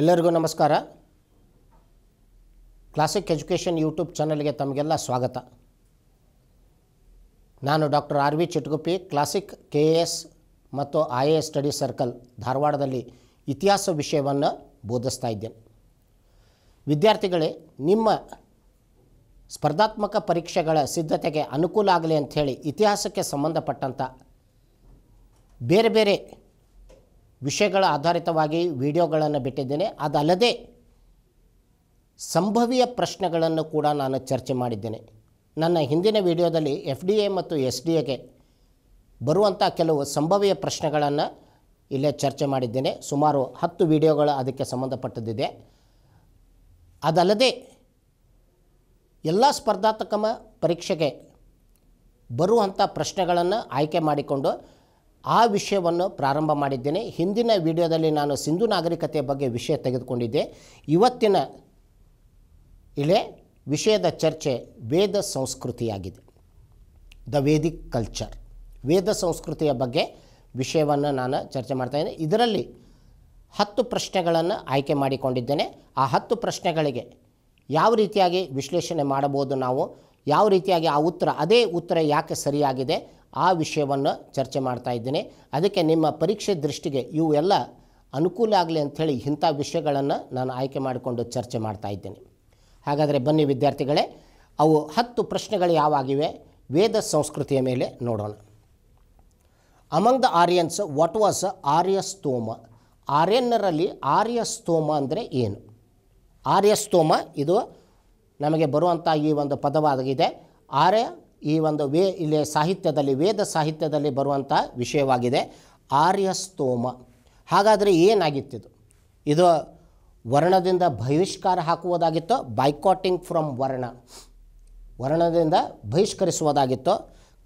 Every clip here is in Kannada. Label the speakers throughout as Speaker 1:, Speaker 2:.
Speaker 1: ಎಲ್ಲರಿಗೂ ನಮಸ್ಕಾರ ಕ್ಲಾಸಿಕ್ ಎಜುಕೇಷನ್ ಯೂಟ್ಯೂಬ್ ಚಾನಲ್ಗೆ ತಮಗೆಲ್ಲ ಸ್ವಾಗತ ನಾನು doctor R V Chitguppi classic K A S ಮತ್ತು ಐ ಎ ಸ್ಟಡಿ ಸರ್ಕಲ್ ಧಾರವಾಡದಲ್ಲಿ ಇತಿಹಾಸ ವಿಷಯವನ್ನು ಬೋಧಿಸ್ತಾ ಇದ್ದೇನೆ ವಿದ್ಯಾರ್ಥಿಗಳೇ ನಿಮ್ಮ ಸ್ಪರ್ಧಾತ್ಮಕ ಪರೀಕ್ಷೆಗಳ ಸಿದ್ಧತೆಗೆ ಅನುಕೂಲ ಆಗಲಿ ಅಂಥೇಳಿ ಇತಿಹಾಸಕ್ಕೆ ಸಂಬಂಧಪಟ್ಟಂಥ ಬೇರೆ ಬೇರೆ ವಿಷಯಗಳ ಆಧಾರಿತವಾಗಿ ವಿಡಿಯೋಗಳನ್ನು ಬಿಟ್ಟಿದ್ದೇನೆ ಅದಲ್ಲದೆ ಸಂಭವೀಯ ಪ್ರಶ್ನೆಗಳನ್ನು ಕೂಡ ನಾನು ಚರ್ಚೆ ಮಾಡಿದ್ದೇನೆ ನನ್ನ ಹಿಂದಿನ ವಿಡಿಯೋದಲ್ಲಿ ಎಫ್ ಡಿ ಎ ಮತ್ತು ಎಸ್ ಡಿ ಎಗೆ ಬರುವಂಥ ಕೆಲವು ಸಂಭವೀಯ ಪ್ರಶ್ನೆಗಳನ್ನು ಇಲ್ಲೇ ಚರ್ಚೆ ಮಾಡಿದ್ದೇನೆ ಸುಮಾರು ಹತ್ತು ವಿಡಿಯೋಗಳು ಅದಕ್ಕೆ ಸಂಬಂಧಪಟ್ಟದಿದೆ ಅದಲ್ಲದೆ ಎಲ್ಲ ಸ್ಪರ್ಧಾತ್ಮಕ ಪರೀಕ್ಷೆಗೆ ಬರುವಂಥ ಪ್ರಶ್ನೆಗಳನ್ನು ಆಯ್ಕೆ ಮಾಡಿಕೊಂಡು ಆ ವಿಷಯವನ್ನು ಪ್ರಾರಂಭ ಮಾಡಿದ್ದೇನೆ ಹಿಂದಿನ ವಿಡಿಯೋದಲ್ಲಿ ನಾನು ಸಿಂಧು ನಾಗರಿಕತೆ ಬಗ್ಗೆ ವಿಷಯ ತೆಗೆದುಕೊಂಡಿದ್ದೆ ಇವತ್ತಿನ ಇಳೆ ವಿಷಯದ ಚರ್ಚೆ ವೇದ ಸಂಸ್ಕೃತಿಯಾಗಿದೆ ದ ವೇದಿಕ್ ಕಲ್ಚರ್ ವೇದ ಸಂಸ್ಕೃತಿಯ ಬಗ್ಗೆ ವಿಷಯವನ್ನು ನಾನು ಚರ್ಚೆ ಇದ್ದೇನೆ ಇದರಲ್ಲಿ ಹತ್ತು ಪ್ರಶ್ನೆಗಳನ್ನು ಆಯ್ಕೆ ಮಾಡಿಕೊಂಡಿದ್ದೇನೆ ಆ ಹತ್ತು ಪ್ರಶ್ನೆಗಳಿಗೆ ಯಾವ ರೀತಿಯಾಗಿ ವಿಶ್ಲೇಷಣೆ ಮಾಡಬಹುದು ನಾವು ಯಾವ ರೀತಿಯಾಗಿ ಆ ಉತ್ತರ ಅದೇ ಉತ್ತರ ಯಾಕೆ ಸರಿಯಾಗಿದೆ ಆ ವಿಷಯವನ್ನು ಚರ್ಚೆ ಮಾಡ್ತಾ ಇದ್ದೀನಿ ಅದಕ್ಕೆ ನಿಮ್ಮ ಪರೀಕ್ಷೆ ದೃಷ್ಟಿಗೆ ಇವು ಎಲ್ಲ ಅನುಕೂಲ ಆಗಲಿ ಅಂಥೇಳಿ ಇಂಥ ವಿಷಯಗಳನ್ನು ನಾನು ಆಯ್ಕೆ ಮಾಡಿಕೊಂಡು ಚರ್ಚೆ ಮಾಡ್ತಾ ಇದ್ದೇನೆ ಹಾಗಾದರೆ ಬನ್ನಿ ವಿದ್ಯಾರ್ಥಿಗಳೇ ಅವು ಹತ್ತು ಪ್ರಶ್ನೆಗಳು ಯಾವಾಗಿವೆ ವೇದ ಸಂಸ್ಕೃತಿಯ ಮೇಲೆ ನೋಡೋಣ among the Aryans what was Arya Aryastoma ಆರ್ಯನ್ನರಲ್ಲಿ ಸ್ತೋಮ ಅಂದರೆ ಏನು ಆರ್ಯ ಸ್ತೋಮ ಇದು ನಮಗೆ ಬರುವಂಥ ಈ ಒಂದು ಪದವಾಗಿದೆ ಆರ್ಯ ಈ ಒಂದು ವೇ ಇಲ್ಲಿ ಸಾಹಿತ್ಯದಲ್ಲಿ ವೇದ ಸಾಹಿತ್ಯದಲ್ಲಿ ಬರುವಂಥ ವಿಷಯವಾಗಿದೆ ಆರ್ಯಸ್ತೋಮ ಹಾಗಾದರೆ ಏನಾಗಿತ್ತಿದು ಇದು ವರ್ಣದಿಂದ ಬಹಿಷ್ಕಾರ ಹಾಕುವುದಾಗಿತ್ತು ಬೈಕಾಟಿಂಗ್ ಫ್ರಮ್ ವರ್ಣ ವರ್ಣದಿಂದ ಬಹಿಷ್ಕರಿಸುವುದಾಗಿತ್ತು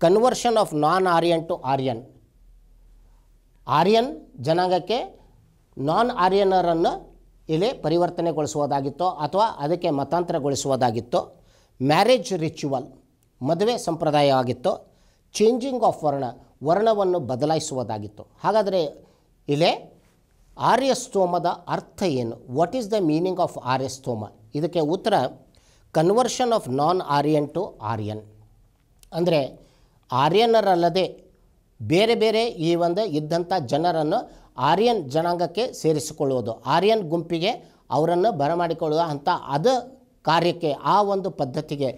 Speaker 1: conversion of non Aryan to Aryan Aryan ಜನಾಂಗಕ್ಕೆ ನಾನ್ ಆರ್ಯನರನ್ನು ಇಲ್ಲಿ ಪರಿವರ್ತನೆಗೊಳಿಸುವುದಾಗಿತ್ತು ಅಥವಾ ಅದಕ್ಕೆ ಮತಾಂತರಗೊಳಿಸುವುದಾಗಿತ್ತು ಮ್ಯಾರೇಜ್ ರಿಚುವಲ್ ಮದುವೆ ಸಂಪ್ರದಾಯವಾಗಿತ್ತು ಚೇಂಜಿಂಗ್ ಆಫ್ ವರ್ಣ ವರ್ಣವನ್ನು ಬದಲಾಯಿಸುವುದಾಗಿತ್ತು ಹಾಗಾದರೆ ಇಲ್ಲೇ ಆರ್ಯಸ್ತೋಮದ ಅರ್ಥ ಏನು what is the meaning of Aryastoma ಇದಕ್ಕೆ ಉತ್ತರ conversion of non Aryan to Aryan ಅಂದರೆ ಆರ್ಯನರಲ್ಲದೆ ಬೇರೆ ಬೇರೆ ಈ ಒಂದು ಇದ್ದಂಥ ಜನರನ್ನು ಆರ್ಯನ್ ಜನಾಂಗಕ್ಕೆ ಸೇರಿಸಿಕೊಳ್ಳುವುದು ಆರ್ಯನ್ ಗುಂಪಿಗೆ ಅವರನ್ನು ಬರಮಾಡಿಕೊಳ್ಳುವ ಅಂಥ ಅದು ಕಾರ್ಯಕ್ಕೆ ಆ ಒಂದು ಪದ್ಧತಿಗೆ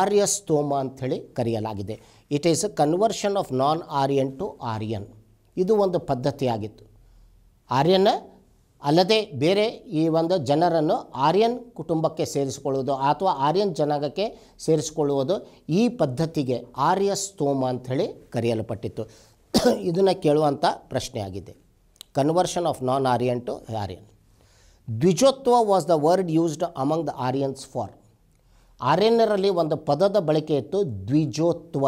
Speaker 1: ಆರ್ಯ ಸ್ತೋಮ ಅಂಥೇಳಿ ಕರೆಯಲಾಗಿದೆ it is a conversion of non Aryan to Aryan ಇದು ಒಂದು ಪದ್ಧತಿಯಾಗಿತ್ತು ಆರ್ಯನ ಅಲ್ಲದೆ ಬೇರೆ ಈ ಒಂದು ಜನರನ್ನು ಆರ್ಯನ್ ಕುಟುಂಬಕ್ಕೆ ಸೇರಿಸಿಕೊಳ್ಳುವುದು ಅಥವಾ ಆರ್ಯನ್ ಜನಾಂಗಕ್ಕೆ ಸೇರಿಸಿಕೊಳ್ಳುವುದು ಈ ಪದ್ಧತಿಗೆ ಆರ್ಯ ಸ್ತೋಮ ಅಂಥೇಳಿ ಕರೆಯಲ್ಪಟ್ಟಿತ್ತು ಇದನ್ನು ಕೇಳುವಂಥ ಪ್ರಶ್ನೆಯಾಗಿದೆ conversion of non Aryan to Aryan dvijotva was the word used among the Aryans for ಆರ್ಯನ್ಯರಲ್ಲಿ ಒಂದು ಪದದ ಬಳಕೆ ಇತ್ತು ದ್ವಿಜೋತ್ವ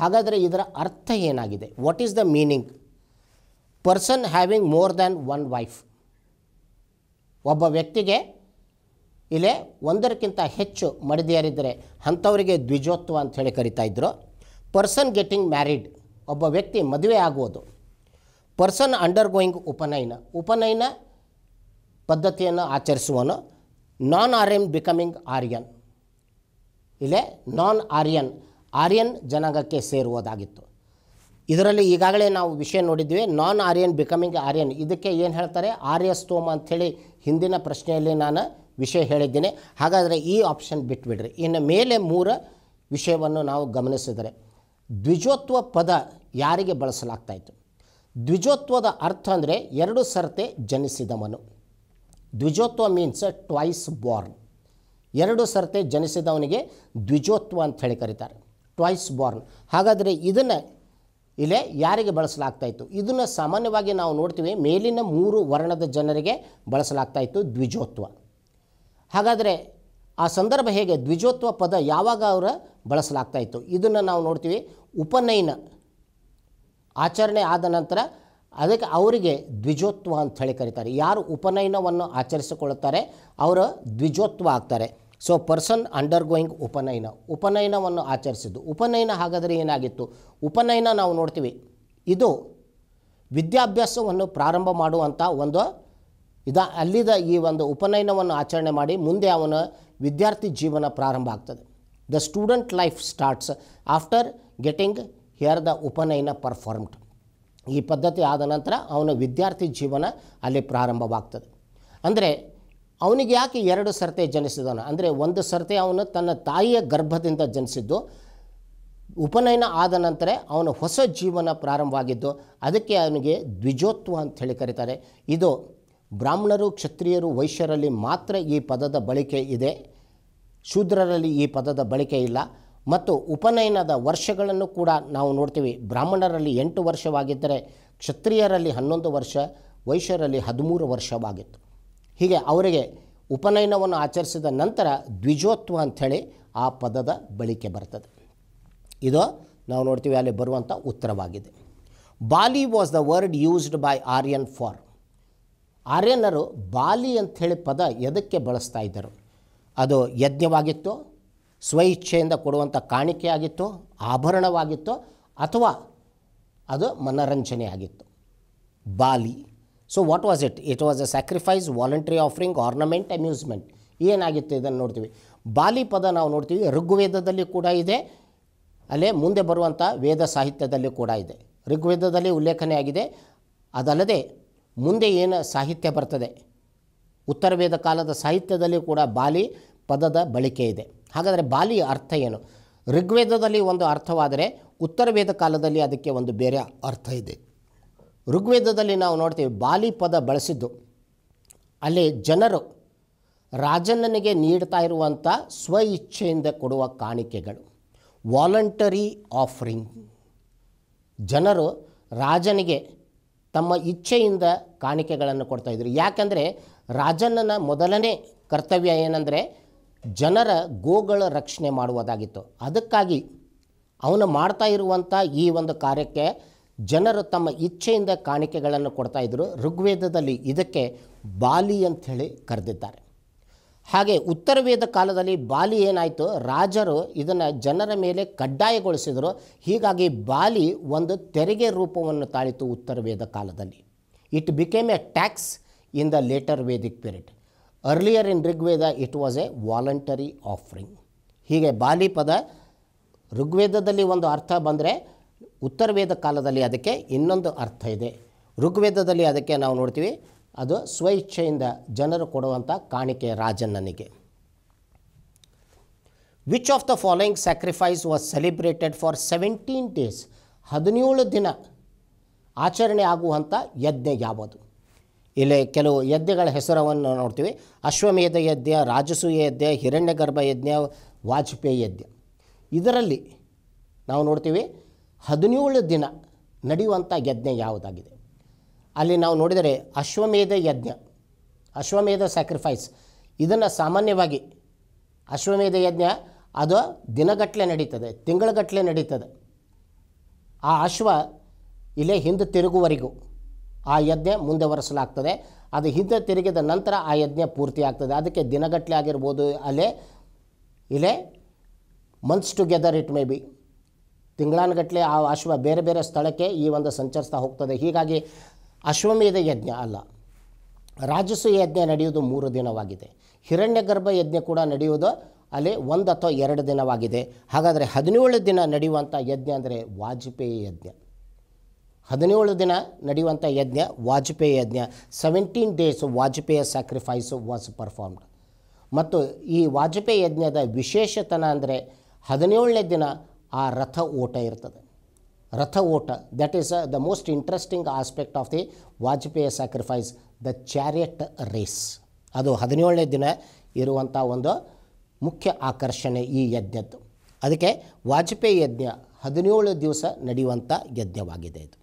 Speaker 1: ಹಾಗಾದರೆ ಇದರ ಅರ್ಥ ಏನಾಗಿದೆ what is the meaning person having more than one wife ಒಬ್ಬ ವ್ಯಕ್ತಿಗೆ ಇಲ್ಲೇ ಒಂದರಕ್ಕಿಂತ ಹೆಚ್ಚು ಮಡದಿಯರಿದ್ದರೆ ಅಂಥವರಿಗೆ ದ್ವಿಜೋತ್ವ ಅಂತ ಹೇಳಿ ಇದ್ದರು ಪರ್ಸನ್ ಗೆಟಿಂಗ್ ಮ್ಯಾರಿಡ್ ಒಬ್ಬ ವ್ಯಕ್ತಿ ಮದುವೆ ಆಗುವುದು ಪರ್ಸನ್ ಅಂಡರ್ ಗೋಯಿಂಗ್ ಉಪನಯನ ಉಪನಯನ ಪದ್ಧತಿಯನ್ನು ಆಚರಿಸುವನು ನಾನ್ ಬಿಕಮಿಂಗ್ ಆರ್ಯನ್ ಇಲ್ಲೇ ನಾನ್ ಆರ್ಯನ್ ಆರ್ಯನ್ ಜನಾಂಗಕ್ಕೆ ಸೇರುವುದಾಗಿತ್ತು ಇದರಲ್ಲಿ ಈಗಾಗಲೇ ನಾವು ವಿಷಯ ನೋಡಿದ್ವಿ ನಾನ್ ಆರ್ಯನ್ ಬಿಕಮಿಂಗ್ ಆರ್ಯನ್ ಇದಕ್ಕೆ ಏನು ಹೇಳ್ತಾರೆ ಆರ್ಯ ಸ್ತೋಮ ಅಂಥೇಳಿ ಹಿಂದಿನ ಪ್ರಶ್ನೆಯಲ್ಲಿ ನಾನು ವಿಷಯ ಹೇಳಿದ್ದೀನಿ ಹಾಗಾದರೆ ಈ ಆಪ್ಷನ್ ಬಿಟ್ಬಿಡ್ರಿ ಇನ್ನು ಮೇಲೆ ಮೂರ ವಿಷಯವನ್ನು ನಾವು ಗಮನಿಸಿದರೆ ದ್ವಿಜೋತ್ವ ಪದ ಯಾರಿಗೆ ಬಳಸಲಾಗ್ತಾಯಿತ್ತು ದ್ವಿಜೋತ್ವದ ಅರ್ಥ ಅಂದರೆ ಎರಡು ಸರತೆ ಜನಿಸಿದವನು ದ್ವಿಜೋತ್ವ ಮೀನ್ಸ್ ಟ್ವಾಯ್ಸ್ ಬಾರ್ನ್ ಎರಡು ಸರ್ತೆ ಜನಿಸಿದವನಿಗೆ ದ್ವಿಜೋತ್ವ ಅಂತ ಹೇಳಿ ಕರೀತಾರೆ ಟ್ವಾಯ್ಸ್ ಬಾರ್ನ್ ಹಾಗಾದರೆ ಇದನ್ನು ಇಲ್ಲೇ ಯಾರಿಗೆ ಬಳಸಲಾಗ್ತಾ ಇತ್ತು ಇದನ್ನು ಸಾಮಾನ್ಯವಾಗಿ ನಾವು ನೋಡ್ತೀವಿ ಮೇಲಿನ ಮೂರು ವರ್ಣದ ಜನರಿಗೆ ಬಳಸಲಾಗ್ತಾ ಇತ್ತು ದ್ವಿಜೋತ್ವ ಹಾಗಾದರೆ ಆ ಸಂದರ್ಭ ಹೇಗೆ ದ್ವಿಜೋತ್ವ ಪದ ಯಾವಾಗ ಅವರ ಬಳಸಲಾಗ್ತಾ ಇತ್ತು ಇದನ್ನು ನಾವು ನೋಡ್ತೀವಿ ಉಪನಯನ ಆಚರಣೆ ಆದ ನಂತರ ಅದಕ್ಕೆ ಅವರಿಗೆ ದ್ವಿಜೋತ್ವ ಅಂತ ಹೇಳಿ ಕರೀತಾರೆ ಯಾರು ಉಪನಯನವನ್ನು ಆಚರಿಸಿಕೊಳ್ಳುತ್ತಾರೆ ಅವರು ದ್ವಿಜೋತ್ವ ಆಗ್ತಾರೆ ಸೊ ಪರ್ಸನ್ ಅಂಡರ್ ಗೋಯಿಂಗ್ ಉಪನಯನ ಉಪನಯನವನ್ನು ಆಚರಿಸಿದ್ದು ಉಪನಯನ ಹಾಗಾದರೆ ಏನಾಗಿತ್ತು ಉಪನಯನ ನಾವು ನೋಡ್ತೀವಿ ಇದು ವಿದ್ಯಾಭ್ಯಾಸವನ್ನು ಪ್ರಾರಂಭ ಮಾಡುವಂಥ ಒಂದು ಇದ ಅಲ್ಲಿದ ಈ ಒಂದು ಉಪನಯನವನ್ನು ಆಚರಣೆ ಮಾಡಿ ಮುಂದೆ ಅವನ ವಿದ್ಯಾರ್ಥಿ ಜೀವನ ಪ್ರಾರಂಭ ಆಗ್ತದೆ the student life starts after getting here the upanayana performed ಈ ಪದ್ಧತಿ ಆದ ನಂತರ ಅವನ ವಿದ್ಯಾರ್ಥಿ ಜೀವನ ಅಲ್ಲಿ ಪ್ರಾರಂಭವಾಗ್ತದೆ ಅಂದರೆ ಅವನಿಗೆ ಯಾಕೆ ಎರಡು ಸರತೆ ಜನಿಸಿದವನು ಅಂದರೆ ಒಂದು ಸರತೆ ಅವನು ತನ್ನ ತಾಯಿಯ ಗರ್ಭದಿಂದ ಜನಿಸಿದ್ದು ಉಪನಯನ ಆದ ನಂತರ ಅವನ ಹೊಸ ಜೀವನ ಪ್ರಾರಂಭವಾಗಿದ್ದು ಅದಕ್ಕೆ ಅವನಿಗೆ ದ್ವಿಜೋತ್ವ ಅಂತ ಹೇಳಿ ಕರೀತಾರೆ ಇದು ಬ್ರಾಹ್ಮಣರು ಕ್ಷತ್ರಿಯರು ವೈಶ್ಯರಲ್ಲಿ ಮಾತ್ರ ಈ ಪದದ ಬಳಕೆ ಇದೆ ಶೂದ್ರರಲ್ಲಿ ಈ ಪದದ ಬಳಕೆ ಇಲ್ಲ ಮತ್ತು ಉಪನಯನದ ವರ್ಷಗಳನ್ನು ಕೂಡ ನಾವು ನೋಡ್ತೀವಿ ಬ್ರಾಹ್ಮಣರಲ್ಲಿ ಎಂಟು ವರ್ಷವಾಗಿದ್ದರೆ ಕ್ಷತ್ರಿಯರಲ್ಲಿ ಹನ್ನೊಂದು ವರ್ಷ ವೈಶ್ಯರಲ್ಲಿ ಹದಿಮೂರು ವರ್ಷವಾಗಿತ್ತು ಹೀಗೆ ಅವರಿಗೆ ಉಪನಯನವನ್ನು ಆಚರಿಸಿದ ನಂತರ ದ್ವಿಜೋತ್ವ ಅಂಥೇಳಿ ಆ ಪದದ ಬಳಿಕೆ ಬರ್ತದೆ ಇದು ನಾವು ನೋಡ್ತೀವಿ ಅಲ್ಲಿ ಬರುವಂಥ ಉತ್ತರವಾಗಿದೆ bali was the word used by Aryan for ಆರ್ಯನರು ಬಾಲಿ ಅಂಥೇಳಿ ಪದ ಎದಕ್ಕೆ ಬಳಸ್ತಾ ಇದ್ದರು ಅದು ಯಜ್ಞವಾಗಿತ್ತು ಸ್ವಇಚ್ಛೆಯಿಂದ ಇಚ್ಛೆಯಿಂದ ಕೊಡುವಂಥ ಕಾಣಿಕೆಯಾಗಿತ್ತು ಆಭರಣವಾಗಿತ್ತು ಅಥವಾ ಅದು ಮನರಂಜನೆ ಆಗಿತ್ತು ಬಾಲಿ so what was it it was a sacrifice voluntary offering ornament amusement ಏನಾಗಿತ್ತು ಇದನ್ನು ನೋಡ್ತೀವಿ ಬಾಲಿ ಪದ ನಾವು ನೋಡ್ತೀವಿ ಋಗ್ವೇದದಲ್ಲಿ ಕೂಡ ಇದೆ ಅಲ್ಲೇ ಮುಂದೆ ಬರುವಂಥ ವೇದ ಸಾಹಿತ್ಯದಲ್ಲಿ ಕೂಡ ಇದೆ ಋಗ್ವೇದದಲ್ಲಿ ಉಲ್ಲೇಖನೆ ಆಗಿದೆ ಅದಲ್ಲದೆ ಮುಂದೆ ಏನು ಸಾಹಿತ್ಯ ಬರ್ತದೆ ಉತ್ತರ ವೇದ ಕಾಲದ ಸಾಹಿತ್ಯದಲ್ಲಿ ಕೂಡ ಬಾಲಿ ಪದದ ಬಳಕೆ ಇದೆ ಹಾಗಾದರೆ ಬಾಲಿಯ ಅರ್ಥ ಏನು ಋಗ್ವೇದದಲ್ಲಿ ಒಂದು ಅರ್ಥವಾದರೆ ಉತ್ತರ ವೇದ ಕಾಲದಲ್ಲಿ ಅದಕ್ಕೆ ಒಂದು ಬೇರೆ ಅರ್ಥ ಇದೆ ಋಗ್ವೇದದಲ್ಲಿ ನಾವು ನೋಡ್ತೀವಿ ಬಾಲಿ ಪದ ಬಳಸಿದ್ದು ಅಲ್ಲಿ ಜನರು ರಾಜನಿಗೆ ನೀಡ್ತಾ ಇರುವಂಥ ಸ್ವ ಇಚ್ಛೆಯಿಂದ ಕೊಡುವ ಕಾಣಿಕೆಗಳು ವಾಲಂಟರಿ ಆಫರಿಂಗ್ ಜನರು ರಾಜನಿಗೆ ತಮ್ಮ ಇಚ್ಛೆಯಿಂದ ಕಾಣಿಕೆಗಳನ್ನು ಕೊಡ್ತಾಯಿದ್ರು ಯಾಕೆಂದರೆ ರಾಜನನ ಮೊದಲನೇ ಕರ್ತವ್ಯ ಏನಂದರೆ ಜನರ ಗೋಗಳ ರಕ್ಷಣೆ ಮಾಡುವುದಾಗಿತ್ತು ಅದಕ್ಕಾಗಿ ಅವನು ಮಾಡ್ತಾ ಇರುವಂಥ ಈ ಒಂದು ಕಾರ್ಯಕ್ಕೆ ಜನರು ತಮ್ಮ ಇಚ್ಛೆಯಿಂದ ಕಾಣಿಕೆಗಳನ್ನು ಕೊಡ್ತಾ ಇದ್ದರು ಋಗ್ವೇದದಲ್ಲಿ ಇದಕ್ಕೆ ಬಾಲಿ ಅಂಥೇಳಿ ಕರೆದಿದ್ದಾರೆ ಹಾಗೆ ಉತ್ತರ ವೇದ ಕಾಲದಲ್ಲಿ ಬಾಲಿ ಏನಾಯಿತು ರಾಜರು ಇದನ್ನು ಜನರ ಮೇಲೆ ಕಡ್ಡಾಯಗೊಳಿಸಿದರು ಹೀಗಾಗಿ ಬಾಲಿ ಒಂದು ತೆರಿಗೆ ರೂಪವನ್ನು ತಾಳಿತು ಉತ್ತರ ವೇದ ಕಾಲದಲ್ಲಿ it became a tax in the later Vedic period earlier in Rigveda it was a voluntary offering ಹೀಗೆ ಬಾಲಿ ಪದ ಋಗ್ವೇದದಲ್ಲಿ ಒಂದು ಅರ್ಥ ಬಂದರೆ ಉತ್ತರ ವೇದ ಕಾಲದಲ್ಲಿ ಅದಕ್ಕೆ ಇನ್ನೊಂದು ಅರ್ಥ ಇದೆ ಋಗ್ವೇದದಲ್ಲಿ ಅದಕ್ಕೆ ನಾವು ನೋಡ್ತೀವಿ ಅದು ಸ್ವಇಚ್ಛೆಯಿಂದ ಜನರು ಕೊಡುವಂಥ ಕಾಣಿಕೆ ರಾಜನನಿಗೆ which of the following sacrifice was celebrated for seventeen days ಹದಿನೇಳು ದಿನ ಆಚರಣೆ ಆಗುವಂಥ ಯಜ್ಞ ಯಾವುದು ಇಲ್ಲಿ ಕೆಲವು ಯಜ್ಞಗಳ ಹೆಸರವನ್ನು ನೋಡ್ತೀವಿ ಅಶ್ವಮೇಧ ಯಜ್ಞ ರಾಜಸೂಯ ಯಜ್ಞ ಹಿರಣ್ಯಗರ್ಭ ಯಜ್ಞ ವಾಜಪೇಯಿ ಯಜ್ಞ ಇದರಲ್ಲಿ ನಾವು ನೋಡ್ತೀವಿ ಹದಿನೇಳು ದಿನ ನಡೆಯುವಂಥ ಯಜ್ಞ ಯಾವುದಾಗಿದೆ ಅಲ್ಲಿ ನಾವು ನೋಡಿದರೆ ಅಶ್ವಮೇಧ ಯಜ್ಞ ಅಶ್ವಮೇಧ ಸ್ಯಾಕ್ರಿಫೈಸ್ ಇದನ್ನು ಸಾಮಾನ್ಯವಾಗಿ ಅಶ್ವಮೇಧ ಯಜ್ಞ ಅದು ದಿನಗಟ್ಟಲೆ ನಡೀತದೆ ತಿಂಗಳಗಟ್ಟಲೆ ನಡೀತದೆ ಆ ಅಶ್ವ ಇಲ್ಲೇ ಹಿಂದೆ ತಿರುಗುವರೆಗೂ ಆ ಯಜ್ಞ ಮುಂದುವರಿಸಲಾಗ್ತದೆ ಅದು ಹಿಂದೆ ತಿರುಗಿದ ನಂತರ ಆ ಯಜ್ಞ ಪೂರ್ತಿ ಆಗ್ತದೆ ಅದಕ್ಕೆ ದಿನಗಟ್ಟಲೆ ಆಗಿರ್ಬೋದು ಅಲ್ಲೇ ಇಲ್ಲೇ months together it may be ತಿಂಗಳಾನುಗಟ್ಟಲೆ ಆ ಅಶ್ವ ಬೇರೆ ಬೇರೆ ಸ್ಥಳಕ್ಕೆ ಈ ಒಂದು ಸಂಚರಿಸ್ತಾ ಹೋಗ್ತದೆ ಹೀಗಾಗಿ ಅಶ್ವಮೇಧ ಯಜ್ಞ ಅಲ್ಲ ರಾಜಸ್ವ ಯಜ್ಞ ನಡೆಯುವುದು ಮೂರು ದಿನವಾಗಿದೆ ಹಿರಣ್ಯಗರ್ಭ ಯಜ್ಞ ಕೂಡ ನಡೆಯುವುದು ಅಲ್ಲಿ ಒಂದು ಅಥವಾ ಎರಡು ದಿನವಾಗಿದೆ ಹಾಗಾದರೆ ಹದಿನೇಳು ದಿನ ನಡೆಯುವಂಥ ಯಜ್ಞ ಅಂದರೆ ವಾಜಪೇಯಿ ಯಜ್ಞ ಹದಿನೇಳು ದಿನ ನಡೆಯುವಂಥ ಯಜ್ಞ ವಾಜಪೇಯಿ ಯಜ್ಞ seventeen days Vajapeya sacrifice was performed ಮತ್ತು ಈ ವಾಜಪೇಯಿ ಯಜ್ಞದ ವಿಶೇಷತನ ಅಂದರೆ ಹದಿನೇಳನೇ ದಿನ ಆ ರಥ ಓಟ ಇರ್ತದೆ ರಥ ಓಟ that is the most interesting aspect of the Vajapeya sacrifice the chariot race ಅದು ಹದಿನೇಳನೇ ದಿನ ಇರುವಂಥ ಒಂದು ಮುಖ್ಯ ಆಕರ್ಷಣೆ ಈ ಯಜ್ಞದ್ದು ಅದಕ್ಕೆ ವಾಜಪೇಯಿ ಯಜ್ಞ ಹದಿನೇಳು ದಿವಸ ನಡೆಯುವಂಥ ಯಜ್ಞವಾಗಿದೆ ಇದು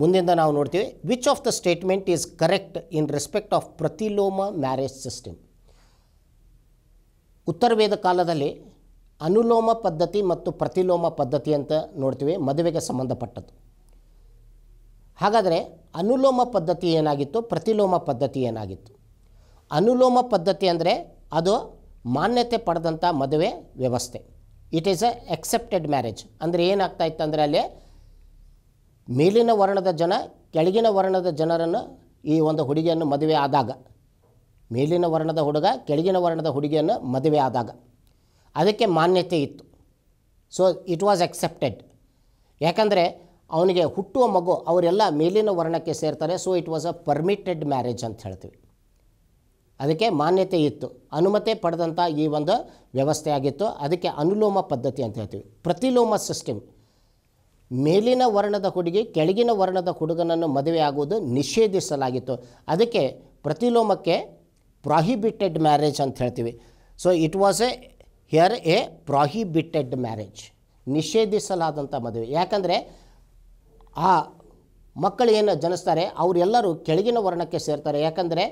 Speaker 1: ಮುಂದಿಂದ ನಾವು ನೋಡ್ತೀವಿ which of the statement is correct in respect of pratiloma marriage system ಉತ್ತರ ವೇದ ಕಾಲದಲ್ಲಿ ಅನುಲೋಮ ಪದ್ಧತಿ ಮತ್ತು ಪ್ರತಿಲೋಮ ಪದ್ಧತಿ ಅಂತ ನೋಡ್ತೀವಿ ಮದುವೆಗೆ ಸಂಬಂಧಪಟ್ಟದ್ದು ಹಾಗಾದರೆ ಅನುಲೋಮ ಪದ್ಧತಿ ಏನಾಗಿತ್ತು ಪ್ರತಿಲೋಮ ಪದ್ಧತಿ ಏನಾಗಿತ್ತು ಅನುಲೋಮ ಪದ್ಧತಿ ಅಂದರೆ ಅದು ಮಾನ್ಯತೆ ಪಡೆದಂಥ ಮದುವೆ ವ್ಯವಸ್ಥೆ it is a accepted marriage ಅಂದರೆ ಏನಾಗ್ತಾ ಇತ್ತು ಅಂದರೆ ಅಲ್ಲಿ ಮೇಲಿನ ವರ್ಣದ ಜನ ಕೆಳಗಿನ ವರ್ಣದ ಜನರನ್ನು ಈ ಒಂದು ಹುಡುಗಿಯನ್ನು ಮದುವೆ ಆದಾಗ ಮೇಲಿನ ವರ್ಣದ ಹುಡುಗ ಕೆಳಗಿನ ವರ್ಣದ ಹುಡುಗಿಯನ್ನು ಮದುವೆ ಆದಾಗ ಅದಕ್ಕೆ ಮಾನ್ಯತೆ ಇತ್ತು ಸೊ ಇಟ್ ವಾಸ್ ಎಕ್ಸೆಪ್ಟೆಡ್ ಯಾಕಂದರೆ ಅವನಿಗೆ ಹುಟ್ಟುವ ಮಗು ಅವರೆಲ್ಲ ಮೇಲಿನ ವರ್ಣಕ್ಕೆ ಸೇರ್ತಾರೆ so it was a permitted marriage ಅಂತ ಹೇಳ್ತೀವಿ ಅದಕ್ಕೆ ಮಾನ್ಯತೆ ಇತ್ತು ಅನುಮತಿ ಪಡೆದಂಥ ಈ ಒಂದು ವ್ಯವಸ್ಥೆ ಆಗಿತ್ತು ಅದಕ್ಕೆ ಅನುಲೋಮ ಪದ್ಧತಿ ಅಂತ ಹೇಳ್ತೀವಿ ಪ್ರತಿಲೋಮ ಸಿಸ್ಟಮ್ ಮೇಲಿನ ವರ್ಣದ ಹುಡುಗಿ ಕೆಳಗಿನ ವರ್ಣದ ಹುಡುಗನನ್ನು ಮದುವೆಯಾಗುವುದು ನಿಷೇಧಿಸಲಾಗಿತ್ತು ಅದಕ್ಕೆ ಪ್ರತಿಲೋಮಕ್ಕೆ ಪ್ರಾಹಿಬಿಟೆಡ್ ಮ್ಯಾರೇಜ್ ಅಂತ ಹೇಳ್ತೀವಿ so it was a here a prohibited marriage ನಿಷೇಧಿಸಲಾದಂಥ ಮದುವೆ ಯಾಕಂದರೆ ಆ ಮಕ್ಕಳು ಏನು ಜನಿಸ್ತಾರೆ ಅವರೆಲ್ಲರೂ ಕೆಳಗಿನ ವರ್ಣಕ್ಕೆ ಸೇರ್ತಾರೆ ಯಾಕಂದರೆ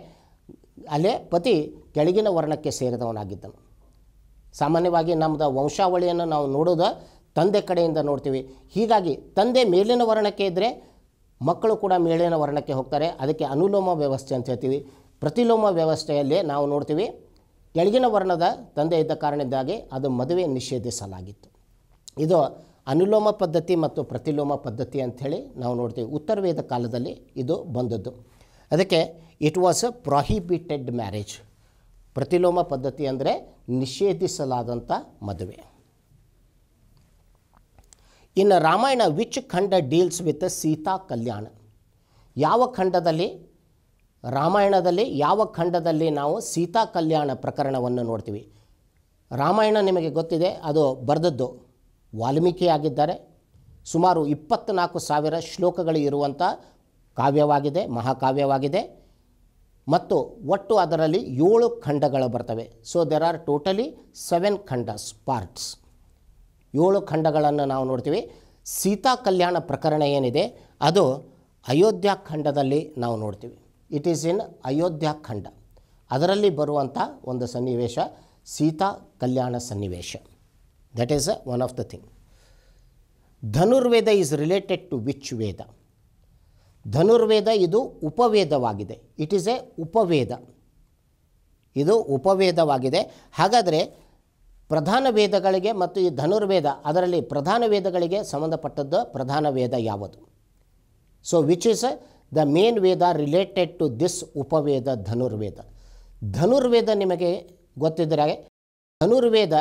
Speaker 1: ಅಲ್ಲೇ ಪತಿ ಕೆಳಗಿನ ವರ್ಣಕ್ಕೆ ಸೇರಿದವನಾಗಿದ್ದನು ಸಾಮಾನ್ಯವಾಗಿ ನಮ್ಮದು ವಂಶಾವಳಿಯನ್ನು ನಾವು ನೋಡೋದು ತಂದೆ ಕಡೆಯಿಂದ ನೋಡ್ತೀವಿ ಹೀಗಾಗಿ ತಂದೆ ಮೇಲಿನ ವರ್ಣಕ್ಕೆ ಇದ್ದರೆ ಮಕ್ಕಳು ಕೂಡ ಮೇಲಿನ ವರ್ಣಕ್ಕೆ ಹೋಗ್ತಾರೆ ಅದಕ್ಕೆ ಅನುಲೋಮ ವ್ಯವಸ್ಥೆ ಅಂತ ಹೇಳ್ತೀವಿ ಪ್ರತಿಲೋಮ ವ್ಯವಸ್ಥೆಯಲ್ಲಿ ನಾವು ನೋಡ್ತೀವಿ ಕೆಳಗಿನ ವರ್ಣದ ತಂದೆ ಇದ್ದ ಕಾರಣದಿಂದಾಗಿ ಅದು ಮದುವೆ ನಿಷೇಧಿಸಲಾಗಿತ್ತು ಇದು ಅನುಲೋಮ ಪದ್ಧತಿ ಮತ್ತು ಪ್ರತಿಲೋಮ ಪದ್ಧತಿ ಅಂಥೇಳಿ ನಾವು ನೋಡ್ತೀವಿ ಉತ್ತರ ವೇದ ಕಾಲದಲ್ಲಿ ಇದು ಬಂದದ್ದು ಅದಕ್ಕೆ it was a prohibited marriage ಪ್ರತಿಲೋಮ ಪದ್ಧತಿ ಅಂದರೆ ನಿಷೇಧಿಸಲಾದಂಥ ಮದುವೆ ಇನ್ನು Ramayana which khanda deals with Sita Kalyana ಯಾವ ಖಂಡದಲ್ಲಿ ರಾಮಾಯಣದಲ್ಲಿ ಯಾವ ಖಂಡದಲ್ಲಿ ನಾವು ಸೀತಾ ಕಲ್ಯಾಣ ಪ್ರಕರಣವನ್ನು ನೋಡ್ತೀವಿ ರಾಮಾಯಣ ನಿಮಗೆ ಗೊತ್ತಿದೆ ಅದು ಬರೆದದ್ದು ವಾಲ್ಮೀಕಿ ಆಗಿದ್ದಾರೆ ಸುಮಾರು ಇಪ್ಪತ್ತ್ನಾಲ್ಕು ಸಾವಿರ ಶ್ಲೋಕಗಳು ಇರುವಂಥ ಕಾವ್ಯವಾಗಿದೆ ಮಹಾಕಾವ್ಯವಾಗಿದೆ ಮತ್ತು ಒಟ್ಟು ಅದರಲ್ಲಿ ಏಳು ಖಂಡಗಳು ಬರ್ತವೆ so there are totally seven khandas parts ಏಳು ಖಂಡಗಳನ್ನು ನಾವು ನೋಡ್ತೀವಿ ಸೀತಾ ಕಲ್ಯಾಣ ಪ್ರಕರಣ ಏನಿದೆ ಅದು ಅಯೋಧ್ಯ ಖಂಡದಲ್ಲಿ ನಾವು ನೋಡ್ತೀವಿ ಇಟ್ ಈಸ್ ಇನ್ ಅಯೋಧ್ಯ ಖಂಡ ಅದರಲ್ಲಿ ಬರುವಂಥ ಒಂದು ಸನ್ನಿವೇಶ ಸೀತಾ ಕಲ್ಯಾಣ ಸನ್ನಿವೇಶ that is one of the thing Dhanurveda is related to which Veda Dhanurveda ಇದು ಉಪವೇದವಾಗಿದೆ ಇಟ್ ಈಸ್ ಎ ಉಪವೇದ ಇದು ಉಪವೇದವಾಗಿದೆ ಹಾಗಾದರೆ ಪ್ರಧಾನ ವೇದಗಳಿಗೆ ಮತ್ತು ಈ ಧನುರ್ವೇದ ಅದರಲ್ಲಿ ಪ್ರಧಾನ ವೇದಗಳಿಗೆ ಸಂಬಂಧಪಟ್ಟದ್ದು ಪ್ರಧಾನ ವೇದ ಯಾವುದು so which is the main Veda related to this upaveda Dhanurveda Dhanurveda ನಿಮಗೆ ಗೊತ್ತಿದ್ದರೆ ಧನುರ್ವೇದ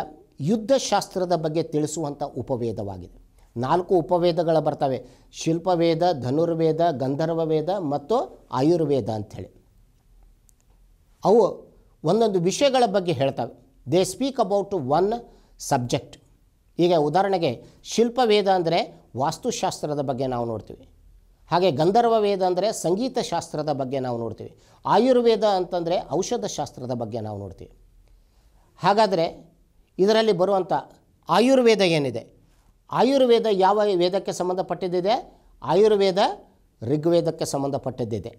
Speaker 1: ಯುದ್ಧಶಾಸ್ತ್ರದ ಬಗ್ಗೆ ತಿಳಿಸುವಂಥ ಉಪವೇದವಾಗಿದೆ ನಾಲ್ಕು ಉಪವೇದಗಳು ಬರ್ತವೆ ಶಿಲ್ಪವೇದ ಧನುರ್ವೇದ ಗಂಧರ್ವ ವೇದ ಮತ್ತು ಆಯುರ್ವೇದ ಅಂಥೇಳಿ ಅವು ಒಂದೊಂದು ವಿಷಯಗಳ ಬಗ್ಗೆ ಹೇಳ್ತವೆ they speak about one subject ಈಗ ಉದಾಹರಣೆಗೆ ಶಿಲ್ಪ ವೇದ ಅಂದರೆ ವಾಸ್ತುಶಾಸ್ತ್ರದ ಬಗ್ಗೆ ನಾವು ನೋಡ್ತೀವಿ ಹಾಗೆ ಗಂಧರ್ವ ವೇದ ಅಂದರೆ ಸಂಗೀತ ಶಾಸ್ತ್ರದ ಬಗ್ಗೆ ನಾವು ನೋಡ್ತೀವಿ ಆಯುರ್ವೇದ ಅಂತಂದರೆ ಔಷಧ ಶಾಸ್ತ್ರದ ಬಗ್ಗೆ ನಾವು ನೋಡ್ತೀವಿ ಹಾಗಾದರೆ ಇದರಲ್ಲಿ ಬರುವಂಥ ಆಯುರ್ವೇದ ಏನಿದೆ ಆಯುರ್ವೇದ ಯಾವ ವೇದಕ್ಕೆ ಸಂಬಂಧಪಟ್ಟಿದ್ದಿದೆ ಆಯುರ್ವೇದ ಋಗ್ವೇದಕ್ಕೆ ಸಂಬಂಧಪಟ್ಟಿದ್ದಿದೆ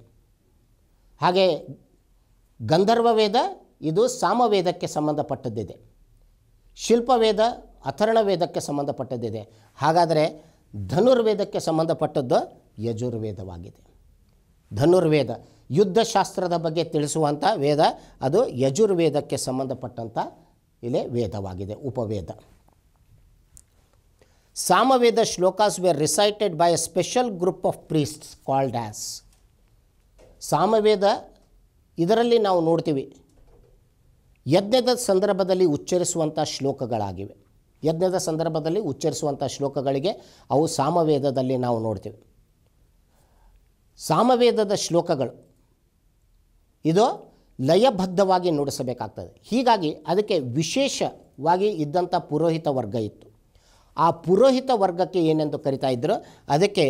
Speaker 1: ಹಾಗೆ ಗಂಧರ್ವ ವೇದ ಇದು ಸಾಮವೇದಕ್ಕೆ ಸಂಬಂಧಪಟ್ಟದ್ದಿದೆ ಶಿಲ್ಪವೇದ ಅಥರ್ಣ ವೇದಕ್ಕೆ ಸಂಬಂಧಪಟ್ಟದ್ದಿದೆ ಹಾಗಾದರೆ ಧನುರ್ವೇದಕ್ಕೆ ಸಂಬಂಧಪಟ್ಟದ್ದು ಯಜುರ್ವೇದವಾಗಿದೆ ಧನುರ್ವೇದ ಯುದ್ಧಶಾಸ್ತ್ರದ ಬಗ್ಗೆ ತಿಳಿಸುವಂಥ ವೇದ ಅದು ಯಜುರ್ವೇದಕ್ಕೆ ಸಂಬಂಧಪಟ್ಟಂಥ ಇಲ್ಲಿ ವೇದವಾಗಿದೆ ಉಪವೇದ Samaveda shlokas were recited by a special group of priests called as Samaveda ಇದರಲ್ಲಿ ನಾವು ನೋಡ್ತೀವಿ ಯಜ್ಞದ ಸಂದರ್ಭದಲ್ಲಿ ಉಚ್ಚರಿಸುವಂಥ ಶ್ಲೋಕಗಳಾಗಿವೆ ಯಜ್ಞದ ಸಂದರ್ಭದಲ್ಲಿ ಉಚ್ಚರಿಸುವಂಥ ಶ್ಲೋಕಗಳಿಗೆ ಅವು ಸಾಮವೇದದಲ್ಲಿ ನಾವು ನೋಡ್ತೀವಿ ಸಾಮವೇದದ ಶ್ಲೋಕಗಳು ಇದು ಲಯಬದ್ಧವಾಗಿ ನುಡಿಸಬೇಕಾಗ್ತದೆ ಹೀಗಾಗಿ ಅದಕ್ಕೆ ವಿಶೇಷವಾಗಿ ಇದ್ದಂಥ ಪುರೋಹಿತ ವರ್ಗ ಇತ್ತು ಆ ಪುರೋಹಿತ ವರ್ಗಕ್ಕೆ ಏನೆಂದು ಕರಿತಾ ಇದ್ದರು ಅದಕ್ಕೆ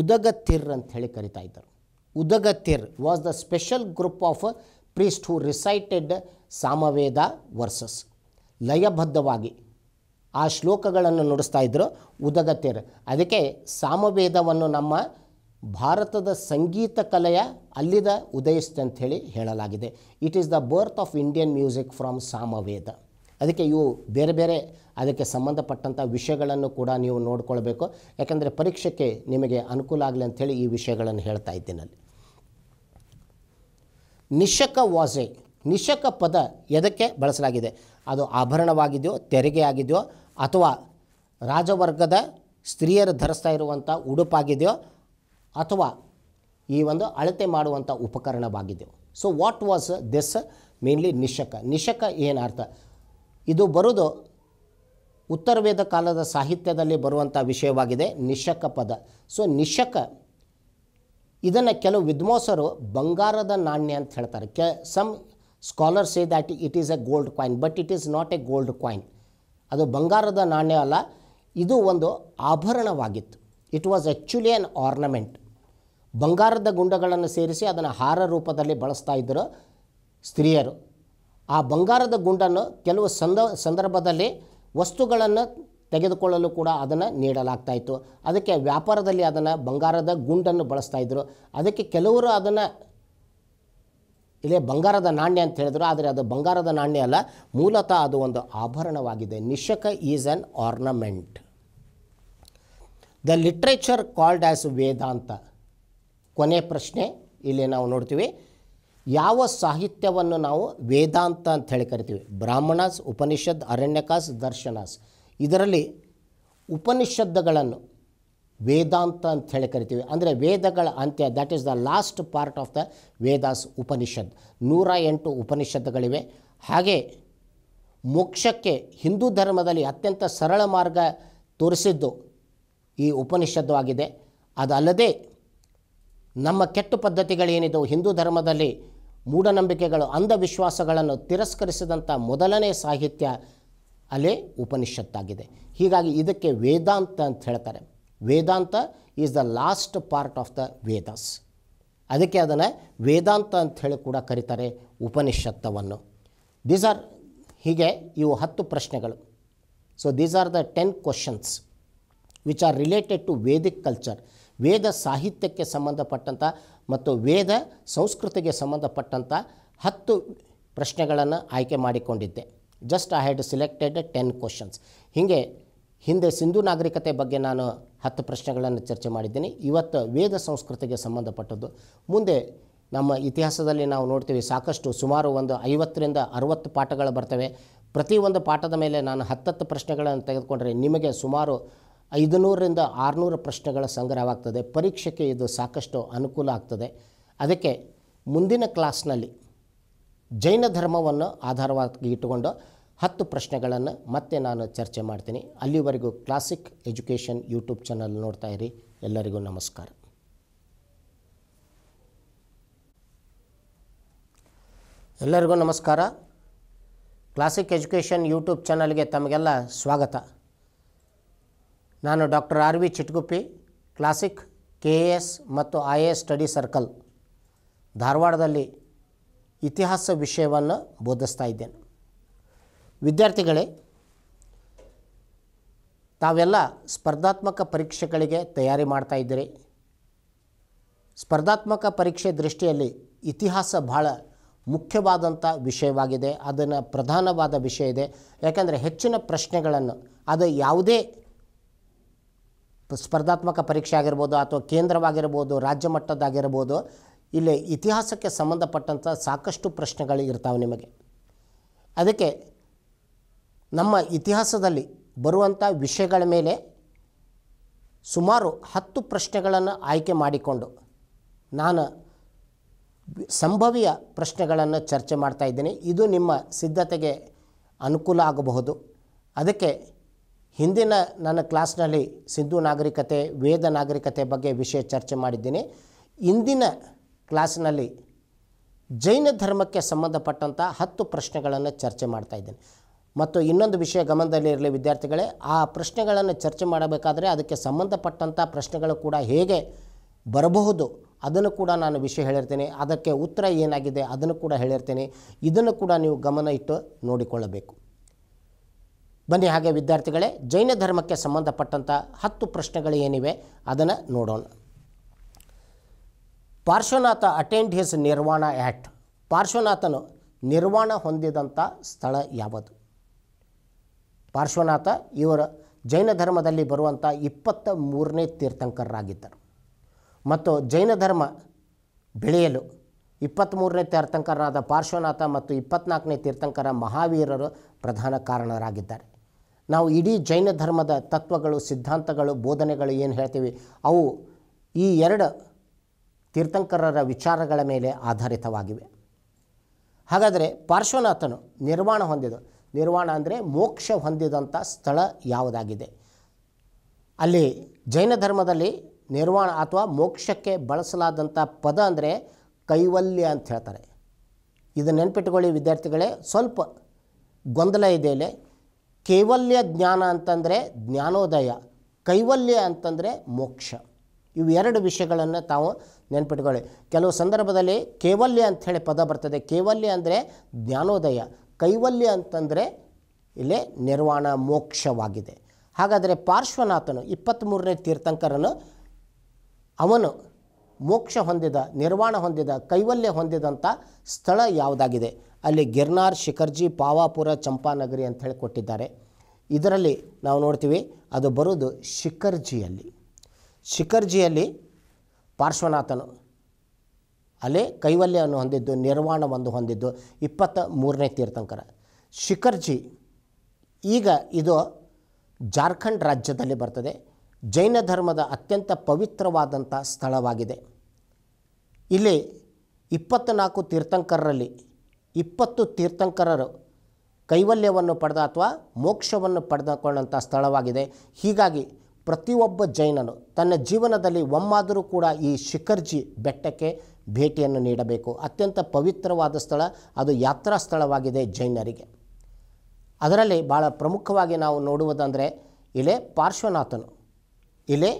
Speaker 1: ಉದಗತ್ತಿರ್ ಅಂತ ಹೇಳಿ ಕರಿತಾ ಇದ್ದರು udgatri was the special group of priest to recited Samaveda verses ಲಯಬದ್ಧವಾಗಿ ಆ ಶ್ಲೋಕಗಳನ್ನು ನುಡಿಸ್ತಾ ಇದ್ದರು ಉದಗತ್ಯರು ಅದಕ್ಕೆ ಸಾಮವೇದವನ್ನು ನಮ್ಮ ಭಾರತದ ಸಂಗೀತ ಕಲೆಯ ಅಲ್ಲಿದ ಉದಯಿಸಿದೆ ಅಂಥೇಳಿ ಹೇಳಲಾಗಿದೆ it is the birth of Indian music from Samaveda ಅದಕ್ಕೆ ಇವು ಬೇರೆ ಬೇರೆ ಅದಕ್ಕೆ ಸಂಬಂಧಪಟ್ಟಂಥ ವಿಷಯಗಳನ್ನು ಕೂಡ ನೀವು ನೋಡ್ಕೊಳ್ಬೇಕು ಯಾಕಂದರೆ ಪರೀಕ್ಷೆಗೆ ನಿಮಗೆ ಅನುಕೂಲ ಆಗಲಿ ಅಂಥೇಳಿ ಈ ವಿಷಯಗಳನ್ನು ಹೇಳ್ತಾ ಇದ್ದೀನಲ್ಲಿ ನಿಶಕ ವಾಸೆ ನಿಶಕ ಪದ ಎದಕ್ಕೆ ಬಳಸಲಾಗಿದೆ ಅದು ಆಭರಣವಾಗಿದೆಯೋ ತೆರಿಗೆ ಆಗಿದೆಯೋ ಅಥವಾ ರಾಜವರ್ಗದ ಸ್ತ್ರೀಯರು ಧರಿಸ್ತಾ ಇರುವಂಥ ಉಡುಪಾಗಿದೆಯೋ ಅಥವಾ ಈ ಒಂದು ಅಳತೆ ಮಾಡುವಂಥ ಉಪಕರಣವಾಗಿದೆಯೋ so what was this mainly nishka nishka ಏನರ್ಥ ಅರ್ಥ ಇದು ಬರೋದು ಉತ್ತರ ವೇದ ಕಾಲದ ಸಾಹಿತ್ಯದಲ್ಲಿ ಬರುವಂಥ ವಿಷಯವಾಗಿದೆ ನಿಶಕ ಪದ ಸೊ ನಿಶಕ ಇದನ್ನು ಕೆಲವು ವಿದ್ವಾಂಸರು ಬಂಗಾರದ ನಾಣ್ಯ ಅಂತ ಹೇಳ್ತಾರೆ ಕೆ some scholar say that it is a gold coin but it is not a gold coin ಅದು ಬಂಗಾರದ ನಾಣ್ಯ ಅಲ್ಲ ಇದು ಒಂದು ಆಭರಣವಾಗಿತ್ತು it was actually an ornament ಬಂಗಾರದ ಗುಂಡಗಳನ್ನು ಸೇರಿಸಿ ಅದನ್ನು ಹಾರ ರೂಪದಲ್ಲಿ ಬಳಸ್ತಾ ಇದ್ದರು ಸ್ತ್ರೀಯರು ಆ ಬಂಗಾರದ ಗುಂಡನ್ನು ಕೆಲವು ಸಂದ ಸಂದರ್ಭದಲ್ಲಿ ವಸ್ತುಗಳನ್ನು ತೆಗೆದುಕೊಳ್ಳಲು ಕೂಡ ಅದನ್ನು ನೀಡಲಾಗ್ತಾ ಇತ್ತು ಅದಕ್ಕೆ ವ್ಯಾಪಾರದಲ್ಲಿ ಅದನ್ನು ಬಂಗಾರದ ಗುಂಡನ್ನು ಬಳಸ್ತಾ ಇದ್ದರು ಅದಕ್ಕೆ ಕೆಲವರು ಅದನ್ನು ಇಲ್ಲೇ ಬಂಗಾರದ ನಾಣ್ಯ ಅಂತ ಹೇಳಿದ್ರು ಆದರೆ ಅದು ಬಂಗಾರದ ನಾಣ್ಯ ಅಲ್ಲ ಮೂಲತಃ ಅದು ಒಂದು ಆಭರಣವಾಗಿದೆ nishka is an ornament the literature called as Vedanta ಕೊನೆ ಪ್ರಶ್ನೆ ಇಲ್ಲಿ ನಾವು ನೋಡ್ತೀವಿ ಯಾವ ಸಾಹಿತ್ಯವನ್ನು ನಾವು ವೇದಾಂತ ಅಂತ ಹೇಳಿ ಕರಿತೀವಿ ಬ್ರಾಹ್ಮಣಾಸ್ ಉಪನಿಷದ್ ಅರಣ್ಯಕಾಸ್ ದರ್ಶನಾಸ್ ಇದರಲ್ಲಿ ಉಪನಿಷತ್ತುಗಳನ್ನು ವೇದಾಂತ ಅಂತ ಹೇಳಿ ಕರಿತೀವಿ ಅಂದರೆ ವೇದಗಳ ಅಂತ್ಯ that is the last part of the Vedas Upanishad ನೂರ ಎಂಟು ಉಪನಿಷತ್ತುಗಳಿವೆ ಹಾಗೆ ಮೋಕ್ಷಕ್ಕೆ ಹಿಂದೂ ಧರ್ಮದಲ್ಲಿ ಅತ್ಯಂತ ಸರಳ ಮಾರ್ಗ ತೋರಿಸಿದ್ದು ಈ ಉಪನಿಷತ್ತು ಆಗಿದೆ ಅದಲ್ಲದೆ ನಮ್ಮ ಕೆಟ್ಟ ಪದ್ಧತಿಗಳೇನಿದವು ಹಿಂದೂ ಧರ್ಮದಲ್ಲಿ ಮೂಢನಂಬಿಕೆಗಳು ಅಂಧವಿಶ್ವಾಸಗಳನ್ನು ತಿರಸ್ಕರಿಸಿದಂಥ ಮೊದಲನೇ ಸಾಹಿತ್ಯ ಅಲ್ಲೇ ಉಪನಿಷತ್ತಾಗಿದೆ ಹೀಗಾಗಿ ಇದಕ್ಕೆ ವೇದಾಂತ ಅಂತ ಹೇಳ್ತಾರೆ Vedanta is the last part of the Vedas ಅದಕ್ಕೆ ಅದನ್ನು ವೇದಾಂತ ಅಂತ ಹೇಳಿ ಕೂಡ ಕರೀತಾರೆ ಉಪನಿಷತ್ತವನ್ನು ದೀಸ್ ಆರ್ ಹೀಗೆ ಇವು ಹತ್ತು ಪ್ರಶ್ನೆಗಳು so these are the ten questions which are related to Vedic culture ವೇದ ಸಾಹಿತ್ಯಕ್ಕೆ ಸಂಬಂಧಪಟ್ಟಂಥ ಮತ್ತು ವೇದ ಸಂಸ್ಕೃತಿಗೆ ಸಂಬಂಧಪಟ್ಟಂಥ ಹತ್ತು ಪ್ರಶ್ನೆಗಳನ್ನು ಆಯ್ಕೆ ಮಾಡಿಕೊಂಡಿದ್ದೆ just I had selected ten questions ಹೀಗೆ ಹಿಂದೆ ಸಿಂಧು ನಾಗರಿಕತೆ ಬಗ್ಗೆ ನಾನು ಹತ್ತು ಪ್ರಶ್ನೆಗಳನ್ನು ಚರ್ಚೆ ಮಾಡಿದ್ದೀನಿ ಇವತ್ತು ವೇದ ಸಂಸ್ಕೃತಿಗೆ ಸಂಬಂಧಪಟ್ಟದ್ದು ಮುಂದೆ ನಮ್ಮ ಇತಿಹಾಸದಲ್ಲಿ ನಾವು ನೋಡ್ತೀವಿ ಸಾಕಷ್ಟು ಸುಮಾರು ಒಂದು ಐವತ್ತರಿಂದ ಅರುವತ್ತು ಪಾಠಗಳು ಬರ್ತವೆ ಪ್ರತಿಯೊಂದು ಪಾಠದ ಮೇಲೆ ನಾನು ಹತ್ತತ್ತು ಪ್ರಶ್ನೆಗಳನ್ನು ತೆಗೆದುಕೊಂಡ್ರೆ ನಿಮಗೆ ಸುಮಾರು ಐದುನೂರರಿಂದ ಆರುನೂರು ಪ್ರಶ್ನೆಗಳ ಸಂಗ್ರಹವಾಗ್ತದೆ ಪರೀಕ್ಷೆಗೆ ಇದು ಸಾಕಷ್ಟು ಅನುಕೂಲ ಆಗ್ತದೆ ಅದಕ್ಕೆ ಮುಂದಿನ ಕ್ಲಾಸ್ನಲ್ಲಿ ಜೈನ ಧರ್ಮವನ್ನು ಆಧಾರವಾಗಿ ಇಟ್ಟುಕೊಂಡು ಹತ್ತು ಪ್ರಶ್ನೆಗಳನ್ನು ಮತ್ತೆ ನಾನು ಚರ್ಚೆ ಮಾಡ್ತೀನಿ ಅಲ್ಲಿವರೆಗೂ ಕ್ಲಾಸಿಕ್ ಎಜುಕೇಷನ್ ಯೂಟ್ಯೂಬ್ ಚಾನಲ್ ನೋಡ್ತಾ ಇರಿ ಎಲ್ಲರಿಗೂ ನಮಸ್ಕಾರ ಎಲ್ಲರಿಗೂ ನಮಸ್ಕಾರ ಕ್ಲಾಸಿಕ್ ಎಜುಕೇಷನ್ ಯೂಟ್ಯೂಬ್ ಚಾನಲ್ಗೆ ತಮಗೆಲ್ಲ ಸ್ವಾಗತ ನಾನು doctor R V Chitguppi classic K A S ಮತ್ತು I A S study circle ಧಾರವಾಡದಲ್ಲಿ ಇತಿಹಾಸ ವಿಷಯವನ್ನು ಬೋಧಿಸ್ತಾ ಇದ್ದೇನೆ ವಿದ್ಯಾರ್ಥಿಗಳೇ ತಾವೆಲ್ಲ ಸ್ಪರ್ಧಾತ್ಮಕ ಪರೀಕ್ಷೆಗಳಿಗೆ ತಯಾರಿ ಮಾಡ್ತಾ ಇದ್ದೀರಿ ಸ್ಪರ್ಧಾತ್ಮಕ ಪರೀಕ್ಷೆ ದೃಷ್ಟಿಯಲ್ಲಿ ಇತಿಹಾಸ ಭಾಳ ಮುಖ್ಯವಾದಂಥ ವಿಷಯವಾಗಿದೆ ಅದನ್ನು ಪ್ರಧಾನವಾದ ವಿಷಯ ಇದೆ ಯಾಕೆಂದರೆ ಹೆಚ್ಚಿನ ಪ್ರಶ್ನೆಗಳನ್ನು ಅದು ಯಾವುದೇ ಸ್ಪರ್ಧಾತ್ಮಕ ಪರೀಕ್ಷೆ ಆಗಿರ್ಬೋದು ಅಥವಾ ಕೇಂದ್ರವಾಗಿರ್ಬೋದು ರಾಜ್ಯ ಮಟ್ಟದ್ದಾಗಿರ್ಬೋದು ಇಲ್ಲಿ ಇತಿಹಾಸಕ್ಕೆ ಸಂಬಂಧಪಟ್ಟಂಥ ಸಾಕಷ್ಟು ಪ್ರಶ್ನೆಗಳು ಇರ್ತಾವೆ ನಿಮಗೆ ಅದಕ್ಕೆ ನಮ್ಮ ಇತಿಹಾಸದಲ್ಲಿ ಬರುವಂಥ ವಿಷಯಗಳ ಮೇಲೆ ಸುಮಾರು ಹತ್ತು ಪ್ರಶ್ನೆಗಳನ್ನು ಆಯ್ಕೆ ಮಾಡಿಕೊಂಡು ನಾನು ಸಂಭವಿಯ ಪ್ರಶ್ನೆಗಳನ್ನು ಚರ್ಚೆ ಮಾಡ್ತಾ ಇದು ನಿಮ್ಮ ಸಿದ್ಧತೆಗೆ ಅನುಕೂಲ ಆಗಬಹುದು ಅದಕ್ಕೆ ಹಿಂದಿನ ನನ್ನ ಕ್ಲಾಸ್ನಲ್ಲಿ ಸಿಂಧು ನಾಗರಿಕತೆ ವೇದ ನಾಗರಿಕತೆ ಬಗ್ಗೆ ವಿಷಯ ಚರ್ಚೆ ಮಾಡಿದ್ದೀನಿ ಇಂದಿನ ಕ್ಲಾಸ್ನಲ್ಲಿ ಜೈನ ಧರ್ಮಕ್ಕೆ ಸಂಬಂಧಪಟ್ಟಂಥ ಹತ್ತು ಪ್ರಶ್ನೆಗಳನ್ನು ಚರ್ಚೆ ಮಾಡ್ತಾ ಇದ್ದೇನೆ ಮತ್ತು ಇನ್ನೊಂದು ವಿಷಯ ಗಮನದಲ್ಲಿರಲಿ ವಿದ್ಯಾರ್ಥಿಗಳೇ ಆ ಪ್ರಶ್ನೆಗಳನ್ನು ಚರ್ಚೆ ಮಾಡಬೇಕಾದರೆ ಅದಕ್ಕೆ ಸಂಬಂಧಪಟ್ಟಂಥ ಪ್ರಶ್ನೆಗಳು ಕೂಡ ಹೇಗೆ ಬರಬಹುದು ಅದನ್ನು ಕೂಡ ನಾನು ವಿಷಯ ಹೇಳಿರ್ತೇನೆ ಅದಕ್ಕೆ ಉತ್ತರ ಏನಾಗಿದೆ ಅದನ್ನು ಕೂಡ ಹೇಳಿರ್ತೇನೆ ಇದನ್ನು ಕೂಡ ನೀವು ಗಮನ ಇಟ್ಟು ನೋಡಿಕೊಳ್ಳಬೇಕು ಬನ್ನಿ ಹಾಗೆ ವಿದ್ಯಾರ್ಥಿಗಳೇ ಜೈನ ಧರ್ಮಕ್ಕೆ ಸಂಬಂಧಪಟ್ಟಂಥ ಹತ್ತು ಪ್ರಶ್ನೆಗಳು ಏನಿವೆ ಅದನ್ನು ನೋಡೋಣ Parshvanatha attend his nirvana act ಪಾರ್ಶ್ವನಾಥನು ನಿರ್ವಾಣ ಹೊಂದಿದಂಥ ಸ್ಥಳ ಯಾವುದು ಪಾರ್ಶ್ವನಾಥ ಇವರು ಜೈನ ಧರ್ಮದಲ್ಲಿ ಬರುವಂಥ ಇಪ್ಪತ್ತ ಮೂರನೇ ತೀರ್ಥಂಕರರಾಗಿದ್ದರು ಮತ್ತು ಜೈನ ಧರ್ಮ ಬೆಳೆಯಲು ಮೂರನೇ ತೀರ್ಥಂಕರಾದ ಪಾರ್ಶ್ವನಾಥ ಮತ್ತು ಇಪ್ಪತ್ನಾಲ್ಕನೇ ತೀರ್ಥಂಕರ ಮಹಾವೀರರು ಪ್ರಧಾನ ಕಾರಣರಾಗಿದ್ದಾರೆ ನಾವು ಇಡೀ ಜೈನ ಧರ್ಮದ ತತ್ವಗಳು ಸಿದ್ಧಾಂತಗಳು ಬೋಧನೆಗಳು ಏನು ಹೇಳ್ತೀವಿ ಅವು ಈ ಎರಡು ತೀರ್ಥಂಕರರ ವಿಚಾರಗಳ ಮೇಲೆ ಆಧಾರಿತವಾಗಿವೆ ಹಾಗಾದರೆ ಪಾರ್ಶ್ವನಾಥನು ನಿರ್ವಾಣ ಹೊಂದಿದ ನಿರ್ವಾಣ ಅಂದರೆ ಮೋಕ್ಷ ಹೊಂದಿದಂಥ ಸ್ಥಳ ಯಾವುದಾಗಿದೆ ಅಲ್ಲಿ ಜೈನ ಧರ್ಮದಲ್ಲಿ ನಿರ್ವಾಣ ಅಥವಾ ಮೋಕ್ಷಕ್ಕೆ ಬಳಸಲಾದಂಥ ಪದ ಅಂದರೆ ಕೈವಲ್ಯ ಅಂತ ಹೇಳ್ತಾರೆ ಇದನ್ನು ನೆನ್ಪಿಟ್ಕೊಳ್ಳಿ ವಿದ್ಯಾರ್ಥಿಗಳೇ ಸ್ವಲ್ಪ ಗೊಂದಲ ಇದೆ ಇಲ್ಲಿ ಕೈವಲ್ಯ ಜ್ಞಾನ ಅಂತಂದರೆ ಜ್ಞಾನೋದಯ ಕೈವಲ್ಯ ಅಂತಂದರೆ ಮೋಕ್ಷ ಇವೆರಡು ವಿಷಯಗಳನ್ನು ತಾವು ನೆನ್ಪಿಟ್ಕೊಳ್ಳಿ ಕೆಲವು ಸಂದರ್ಭದಲ್ಲಿ ಕೇವಲ್ಯ ಅಂಥೇಳಿ ಪದ ಬರ್ತದೆ ಕೇವಲ್ಯ ಅಂದರೆ ಜ್ಞಾನೋದಯ ಕೈವಲ್ಯ ಅಂತಂದರೆ ಇಲ್ಲಿ ನಿರ್ವಾಣ ಮೋಕ್ಷವಾಗಿದೆ ಹಾಗಾದರೆ ಪಾರ್ಶ್ವನಾಥನು ಇಪ್ಪತ್ತ್ಮೂರನೇ ತೀರ್ಥಂಕರನು ಅವನು ಮೋಕ್ಷ ಹೊಂದಿದ ನಿರ್ವಾಣ ಹೊಂದಿದ ಕೈವಲ್ಯ ಹೊಂದಿದಂಥ ಸ್ಥಳ ಯಾವುದಾಗಿದೆ ಅಲ್ಲಿ ಗಿರ್ನಾರ್ ಶಿಖರ್ಜಿ ಪಾವಾಪುರ ಚಂಪಾನಗರಿ ಅಂತ ಹೇಳಿ ಕೊಟ್ಟಿದ್ದಾರೆ ಇದರಲ್ಲಿ ನಾವು ನೋಡ್ತೀವಿ ಅದು ಬರೋದು ಶಿಖರ್ಜಿಯಲ್ಲಿ ಶಿಖರ್ಜಿಯಲ್ಲಿ ಪಾರ್ಶ್ವನಾಥನು ಅಲೆ ಕೈವಲ್ಯವನ್ನು ಹೊಂದಿದ್ದು ನಿರ್ವಾಣವನ್ನು ಹೊಂದಿದ್ದು ಇಪ್ಪತ್ತ ಮೂರನೇ ತೀರ್ಥಂಕರ ಶಿಖರ್ಜಿ ಈಗ ಇದು ಜಾರ್ಖಂಡ್ ರಾಜ್ಯದಲ್ಲಿ ಬರ್ತದೆ ಜೈನ ಧರ್ಮದ ಅತ್ಯಂತ ಪವಿತ್ರವಾದಂಥ ಸ್ಥಳವಾಗಿದೆ ಇಲ್ಲಿ ಇಪ್ಪತ್ತ್ನಾಲ್ಕು ತೀರ್ಥಂಕರರಲ್ಲಿ ಇಪ್ಪತ್ತು ತೀರ್ಥಂಕರರು ಕೈವಲ್ಯವನ್ನು ಪಡೆದ ಅಥವಾ ಮೋಕ್ಷವನ್ನು ಪಡೆದುಕೊಂಡಂಥ ಸ್ಥಳವಾಗಿದೆ ಹೀಗಾಗಿ ಪ್ರತಿಯೊಬ್ಬ ಜೈನನು ತನ್ನ ಜೀವನದಲ್ಲಿ ಒಮ್ಮಾದರೂ ಕೂಡ ಈ ಶಿಖರ್ಜಿ ಬೆಟ್ಟಕ್ಕೆ ಭೇಟಿಯನ್ನು ನೀಡಬೇಕು ಅತ್ಯಂತ ಪವಿತ್ರವಾದ ಸ್ಥಳ ಅದು ಯಾತ್ರಾ ಸ್ಥಳವಾಗಿದೆ ಜೈನರಿಗೆ ಅದರಲ್ಲಿ ಭಾಳ ಪ್ರಮುಖವಾಗಿ ನಾವು ನೋಡುವುದಂದರೆ ಇಲೆ ಪಾರ್ಶ್ವನಾಥನು ಇಲೆ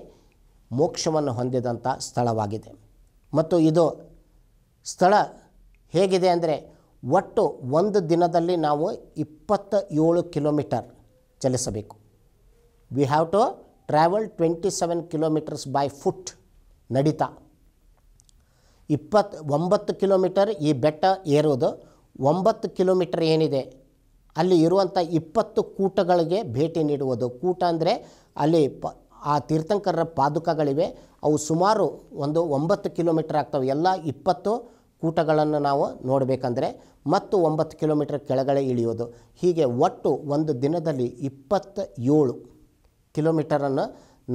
Speaker 1: ಮೋಕ್ಷವನ್ನು ಹೊಂದಿದಂಥ ಸ್ಥಳವಾಗಿದೆ ಮತ್ತು ಇದು ಸ್ಥಳ ಹೇಗಿದೆ ಅಂದರೆ ಒಟ್ಟು ಒಂದು ದಿನದಲ್ಲಿ ನಾವು ಇಪ್ಪತ್ತ ಏಳು ಕಿಲೋಮೀಟರ್ ಚಲಿಸಬೇಕು we have to travel twenty seven kilometres by foot ನಡೀತ ಇಪ್ಪತ್ತು ಒಂಬತ್ತು ಕಿಲೋಮೀಟರ್ ಈ ಬೆಟ್ಟ ಏರೋದು ಒಂಬತ್ತು ಕಿಲೋಮೀಟರ್ ಏನಿದೆ ಅಲ್ಲಿ ಇರುವಂಥ ಇಪ್ಪತ್ತು ಕೂಟಗಳಿಗೆ ಭೇಟಿ ನೀಡುವುದು ಕೂಟ ಅಂದರೆ ಅಲ್ಲಿ ಪ ಆ ತೀರ್ಥಂಕರರ ಪಾದುಕಗಳಿವೆ ಅವು ಸುಮಾರು ಒಂದು ಒಂಬತ್ತು ಕಿಲೋಮೀಟರ್ ಆಗ್ತವೆ ಎಲ್ಲ ಇಪ್ಪತ್ತು ಕೂಟಗಳನ್ನು ನಾವು ನೋಡಬೇಕಂದ್ರೆ ಮತ್ತು ಒಂಬತ್ತು ಕಿಲೋಮೀಟರ್ ಕೆಳಗಡೆ ಇಳಿಯೋದು ಹೀಗೆ ಒಟ್ಟು ಒಂದು ದಿನದಲ್ಲಿ ಇಪ್ಪತ್ತ ಏಳು ಕಿಲೋಮೀಟರನ್ನು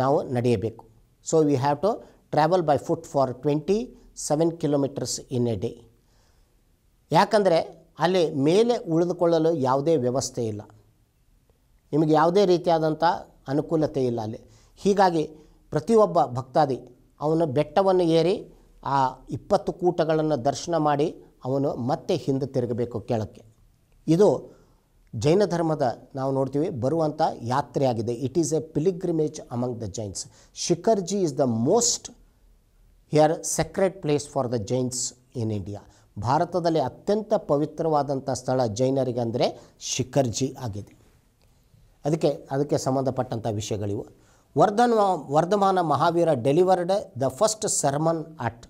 Speaker 1: ನಾವು ನಡೆಯಬೇಕು so we have to travel by foot for twenty seven kilometres in a day ಯಾಕಂದರೆ ಅಲ್ಲಿ ಮೇಲೆ ಉಳಿದುಕೊಳ್ಳಲು ಯಾವುದೇ ವ್ಯವಸ್ಥೆ ಇಲ್ಲ ನಿಮಗೆ ಯಾವುದೇ ರೀತಿಯಾದಂಥ ಅನುಕೂಲತೆ ಇಲ್ಲ ಅಲ್ಲಿ ಹೀಗಾಗಿ ಪ್ರತಿಯೊಬ್ಬ ಭಕ್ತಾದಿ ಅವನು ಬೆಟ್ಟವನ್ನು ಏರಿ ಆ ಇಪ್ಪತ್ತು ಕೂಟಗಳನ್ನು ದರ್ಶನ ಮಾಡಿ ಅವನು ಮತ್ತೆ ಹಿಂದೆ ತಿರುಗಬೇಕು ಕೆಳಕ್ಕೆ ಇದು ಜೈನ ಧರ್ಮದ ನಾವು ನೋಡ್ತೀವಿ ಬರುವಂಥ ಯಾತ್ರೆ ಆಗಿದೆ it is a pilgrimage among the Jains Shikharji is the most here secret place for the Jains in India ಭಾರತದಲ್ಲಿ ಅತ್ಯಂತ ಪವಿತ್ರವಾದಂಥ ಸ್ಥಳ ಜೈನರಿಗೆ ಅಂದರೆ ಶಿಖರ್ಜಿ ಆಗಿದೆ ಅದಕ್ಕೆ ಅದಕ್ಕೆ ಸಂಬಂಧಪಟ್ಟಂಥ ವಿಷಯಗಳಿವು Vardhan Vardhamana Mahavira delivered the first sermon at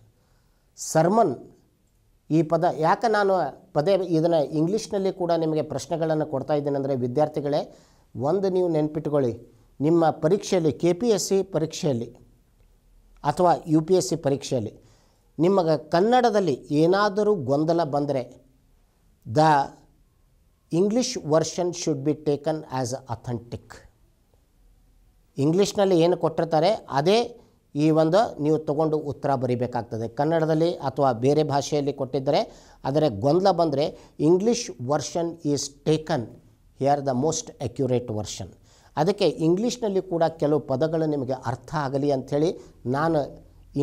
Speaker 1: sermon ಈ ಪದ ಯಾಕೆ ನಾನು ಪದೇ ಇದನ್ನು ಇಂಗ್ಲೀಷ್ನಲ್ಲಿ ಕೂಡ ನಿಮಗೆ ಪ್ರಶ್ನೆಗಳನ್ನು ಕೊಡ್ತಾ ಇದ್ದೇನೆ ಅಂದರೆ ವಿದ್ಯಾರ್ಥಿಗಳೇ ಒಂದು ನೀವು ನೆನ್ಪಿಟ್ಕೊಳ್ಳಿ ನಿಮ್ಮ ಪರೀಕ್ಷೆಯಲ್ಲಿ ಕೆ ಪಿ ಎಸ್ ಸಿ ಪರೀಕ್ಷೆಯಲ್ಲಿ ಅಥವಾ ಯು ಪಿ ಎಸ್ ಸಿ ಪರೀಕ್ಷೆಯಲ್ಲಿ ನಿಮಗೆ ಕನ್ನಡದಲ್ಲಿ ಏನಾದರೂ ಗೊಂದಲ ಬಂದರೆ the English version should be taken as authentic ಇಂಗ್ಲೀಷ್ನಲ್ಲಿ ಏನು ಕೊಟ್ಟಿರ್ತಾರೆ ಅದೇ ಈ ಒಂದು ನೀವು ತಗೊಂಡು ಉತ್ತರ ಬರೀಬೇಕಾಗ್ತದೆ ಕನ್ನಡದಲ್ಲಿ ಅಥವಾ ಬೇರೆ ಭಾಷೆಯಲ್ಲಿ ಕೊಟ್ಟಿದ್ದರೆ ಅದರ ಗೊಂದಲ ಬಂದರೆ English version is taken or the most accurate version ಅದಕ್ಕೆ ಇಂಗ್ಲೀಷ್ನಲ್ಲಿ ಕೂಡ ಕೆಲವು ಪದಗಳು ನಿಮಗೆ ಅರ್ಥ ಆಗಲಿ ಅಂಥೇಳಿ ನಾನು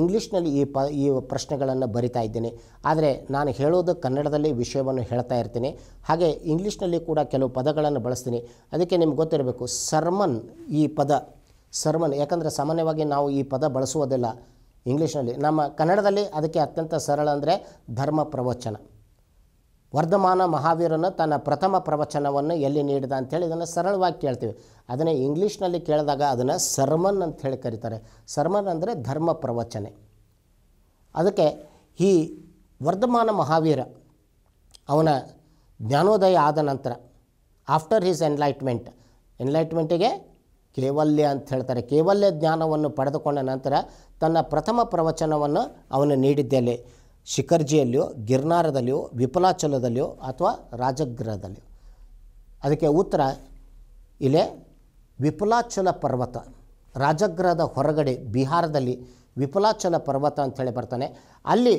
Speaker 1: ಇಂಗ್ಲೀಷ್ನಲ್ಲಿ ಈ ಪ ಈ ಪ್ರಶ್ನೆಗಳನ್ನು ಬರಿತಾ ಇದ್ದೀನಿ ಆದರೆ ನಾನು ಹೇಳೋದು ಕನ್ನಡದಲ್ಲಿ ವಿಷಯವನ್ನು ಹೇಳ್ತಾ ಇರ್ತೀನಿ ಹಾಗೆ ಇಂಗ್ಲೀಷ್ನಲ್ಲಿ ಕೂಡ ಕೆಲವು ಪದಗಳನ್ನು ಬಳಸ್ತೀನಿ ಅದಕ್ಕೆ ನಿಮ್ಗೆ ಗೊತ್ತಿರಬೇಕು ಸರ್ಮನ್ ಈ ಪದ ಸರ್ಮನ್ ಯಾಕಂದರೆ ಸಾಮಾನ್ಯವಾಗಿ ನಾವು ಈ ಪದ ಬಳಸುವುದಿಲ್ಲ ಇಂಗ್ಲೀಷ್ನಲ್ಲಿ ನಮ್ಮ ಕನ್ನಡದಲ್ಲಿ ಅದಕ್ಕೆ ಅತ್ಯಂತ ಸರಳ ಅಂದರೆ ಧರ್ಮ ಪ್ರವಚನ ವರ್ಧಮಾನ ಮಹಾವೀರನ ತನ್ನ ಪ್ರಥಮ ಪ್ರವಚನವನ್ನು ಎಲ್ಲಿ ನೀಡಿದ ಅಂಥೇಳಿ ಇದನ್ನು ಸರಳವಾಗಿ ಕೇಳ್ತೀವಿ ಅದನ್ನು ಇಂಗ್ಲೀಷ್ನಲ್ಲಿ ಕೇಳಿದಾಗ ಅದನ್ನು ಸರ್ಮನ್ ಅಂತ ಹೇಳಿ ಕರೀತಾರೆ ಸರ್ಮನ್ ಅಂದರೆ ಧರ್ಮ ಪ್ರವಚನೆ ಅದಕ್ಕೆ ಈ ವರ್ಧಮಾನ ಮಹಾವೀರ ಅವನ ಜ್ಞಾನೋದಯ ಆದ ನಂತರ ಆಫ್ಟರ್ ಹಿಸ್ ಎನ್ಲೈಟ್ಮೆಂಟ್ ಎನ್ಲೈಟ್ಮೆಂಟಿಗೆ ಕೇವಲ್ಯ ಅಂತ ಹೇಳ್ತಾರೆ ಕೇವಲ್ಯ ಜ್ಞಾನವನ್ನು ಪಡೆದುಕೊಂಡ ನಂತರ ತನ್ನ ಪ್ರಥಮ ಪ್ರವಚನವನ್ನು ಅವನು ನೀಡಿದ್ದಲ್ಲಿ ಶಿಖರ್ಜಿಯಲ್ಲಿಯೋ ಗಿರ್ನಾರದಲ್ಲಿಯೋ ವಿಪುಲಾಚಲದಲ್ಲಿಯೋ ಅಥವಾ ರಾಜಗೃಹದಲ್ಲಿಯೋ ಅದಕ್ಕೆ ಉತ್ತರ ಇಲ್ಲೇ ವಿಪುಲಾಚಲ ಪರ್ವತ ರಾಜಗೃಹದ ಹೊರಗಡೆ ಬಿಹಾರದಲ್ಲಿ ವಿಪುಲಾಚಲ ಪರ್ವತ ಅಂಥೇಳಿ ಬರ್ತಾನೆ ಅಲ್ಲಿ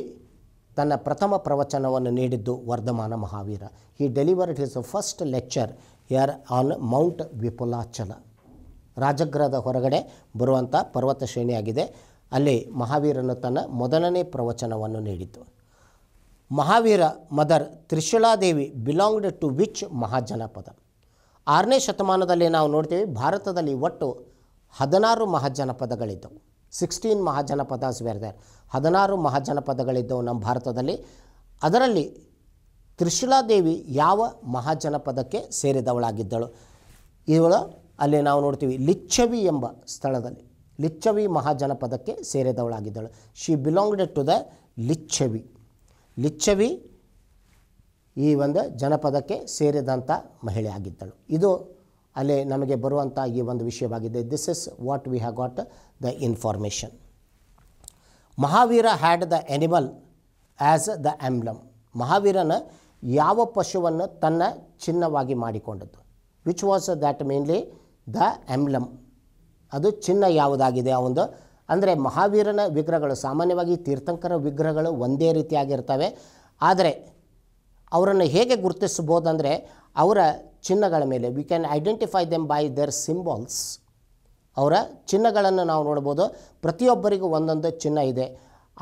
Speaker 1: ತನ್ನ ಪ್ರಥಮ ಪ್ರವಚನವನ್ನು ನೀಡಿದ್ದು ವರ್ಧಮಾನ ಮಹಾವೀರ ಈ delivered his first lecture here on mount Vipulachala ರಾಜಗ್ರಹದ ಹೊರಗಡೆ ಬರುವಂಥ ಪರ್ವತ ಶ್ರೇಣಿಯಾಗಿದೆ ಅಲ್ಲಿ ಮಹಾವೀರನು ತನ್ನ ಮೊದಲನೇ ಪ್ರವಚನವನ್ನು ನೀಡಿತು Mahavira mother Trishaladevi belonged to which mahajanapada ಆರನೇ ಶತಮಾನದಲ್ಲಿ ನಾವು ನೋಡ್ತೀವಿ ಭಾರತದಲ್ಲಿ ಒಟ್ಟು ಹದಿನಾರು ಮಹಾಜನಪದಗಳಿದ್ದವು ಸಿಕ್ಸ್ಟೀನ್ ಮಹಾಜನಪದ ವೆರ್ದರ್ ಹದಿನಾರು ಮಹಾಜನಪದಗಳಿದ್ದವು ನಮ್ಮ ಭಾರತದಲ್ಲಿ ಅದರಲ್ಲಿ ದೇವಿ ಯಾವ ಮಹಾಜನಪದಕ್ಕೆ ಸೇರಿದವಳಾಗಿದ್ದಳು ಇವಳು ಅಲ್ಲಿ ನಾವು ನೋಡ್ತೀವಿ ಲಿಚ್ಚವಿ ಎಂಬ ಸ್ಥಳದಲ್ಲಿ ಲಿಚ್ಚವಿ ಮಹಾಜನಪದಕ್ಕೆ ಸೇರಿದವಳಾಗಿದ್ದಳು she belonged to the Licchavi Licchavi ಈ ಒಂದು ಜನಪದಕ್ಕೆ ಸೇರಿದಂಥ ಮಹಿಳೆ ಆಗಿದ್ದಳು ಇದು ಅಲ್ಲಿ ನಮಗೆ ಬರುವಂಥ ಈ ಒಂದು ವಿಷಯವಾಗಿದೆ this is what we have got the information Mahavira had the animal as the emblem ಮಹಾವೀರನ ಯಾವ ಪಶುವನ್ನು ತನ್ನ ಚಿನ್ನವಾಗಿ ಮಾಡಿಕೊಂಡದ್ದು which was that mainly the emblem ಅದು ಚಿನ್ನ ಯಾವುದಾಗಿದೆ ಆ ಒಂದು ಅಂದರೆ ಮಹಾವೀರನ ವಿಗ್ರಹಗಳು ಸಾಮಾನ್ಯವಾಗಿ ತೀರ್ಥಂಕರ ವಿಗ್ರಹಗಳು ಒಂದೇ ರೀತಿಯಾಗಿರ್ತವೆ ಆದರೆ ಅವರನ್ನು ಹೇಗೆ ಗುರುತಿಸ್ಬೋದಂದರೆ ಅವರ ಚಿನ್ನಗಳ ಮೇಲೆ we can identify them by their symbols ಅವರ ಚಿನ್ನಗಳನ್ನು ನಾವು ನೋಡ್ಬೋದು ಪ್ರತಿಯೊಬ್ಬರಿಗೂ ಒಂದೊಂದು ಚಿನ್ನ ಇದೆ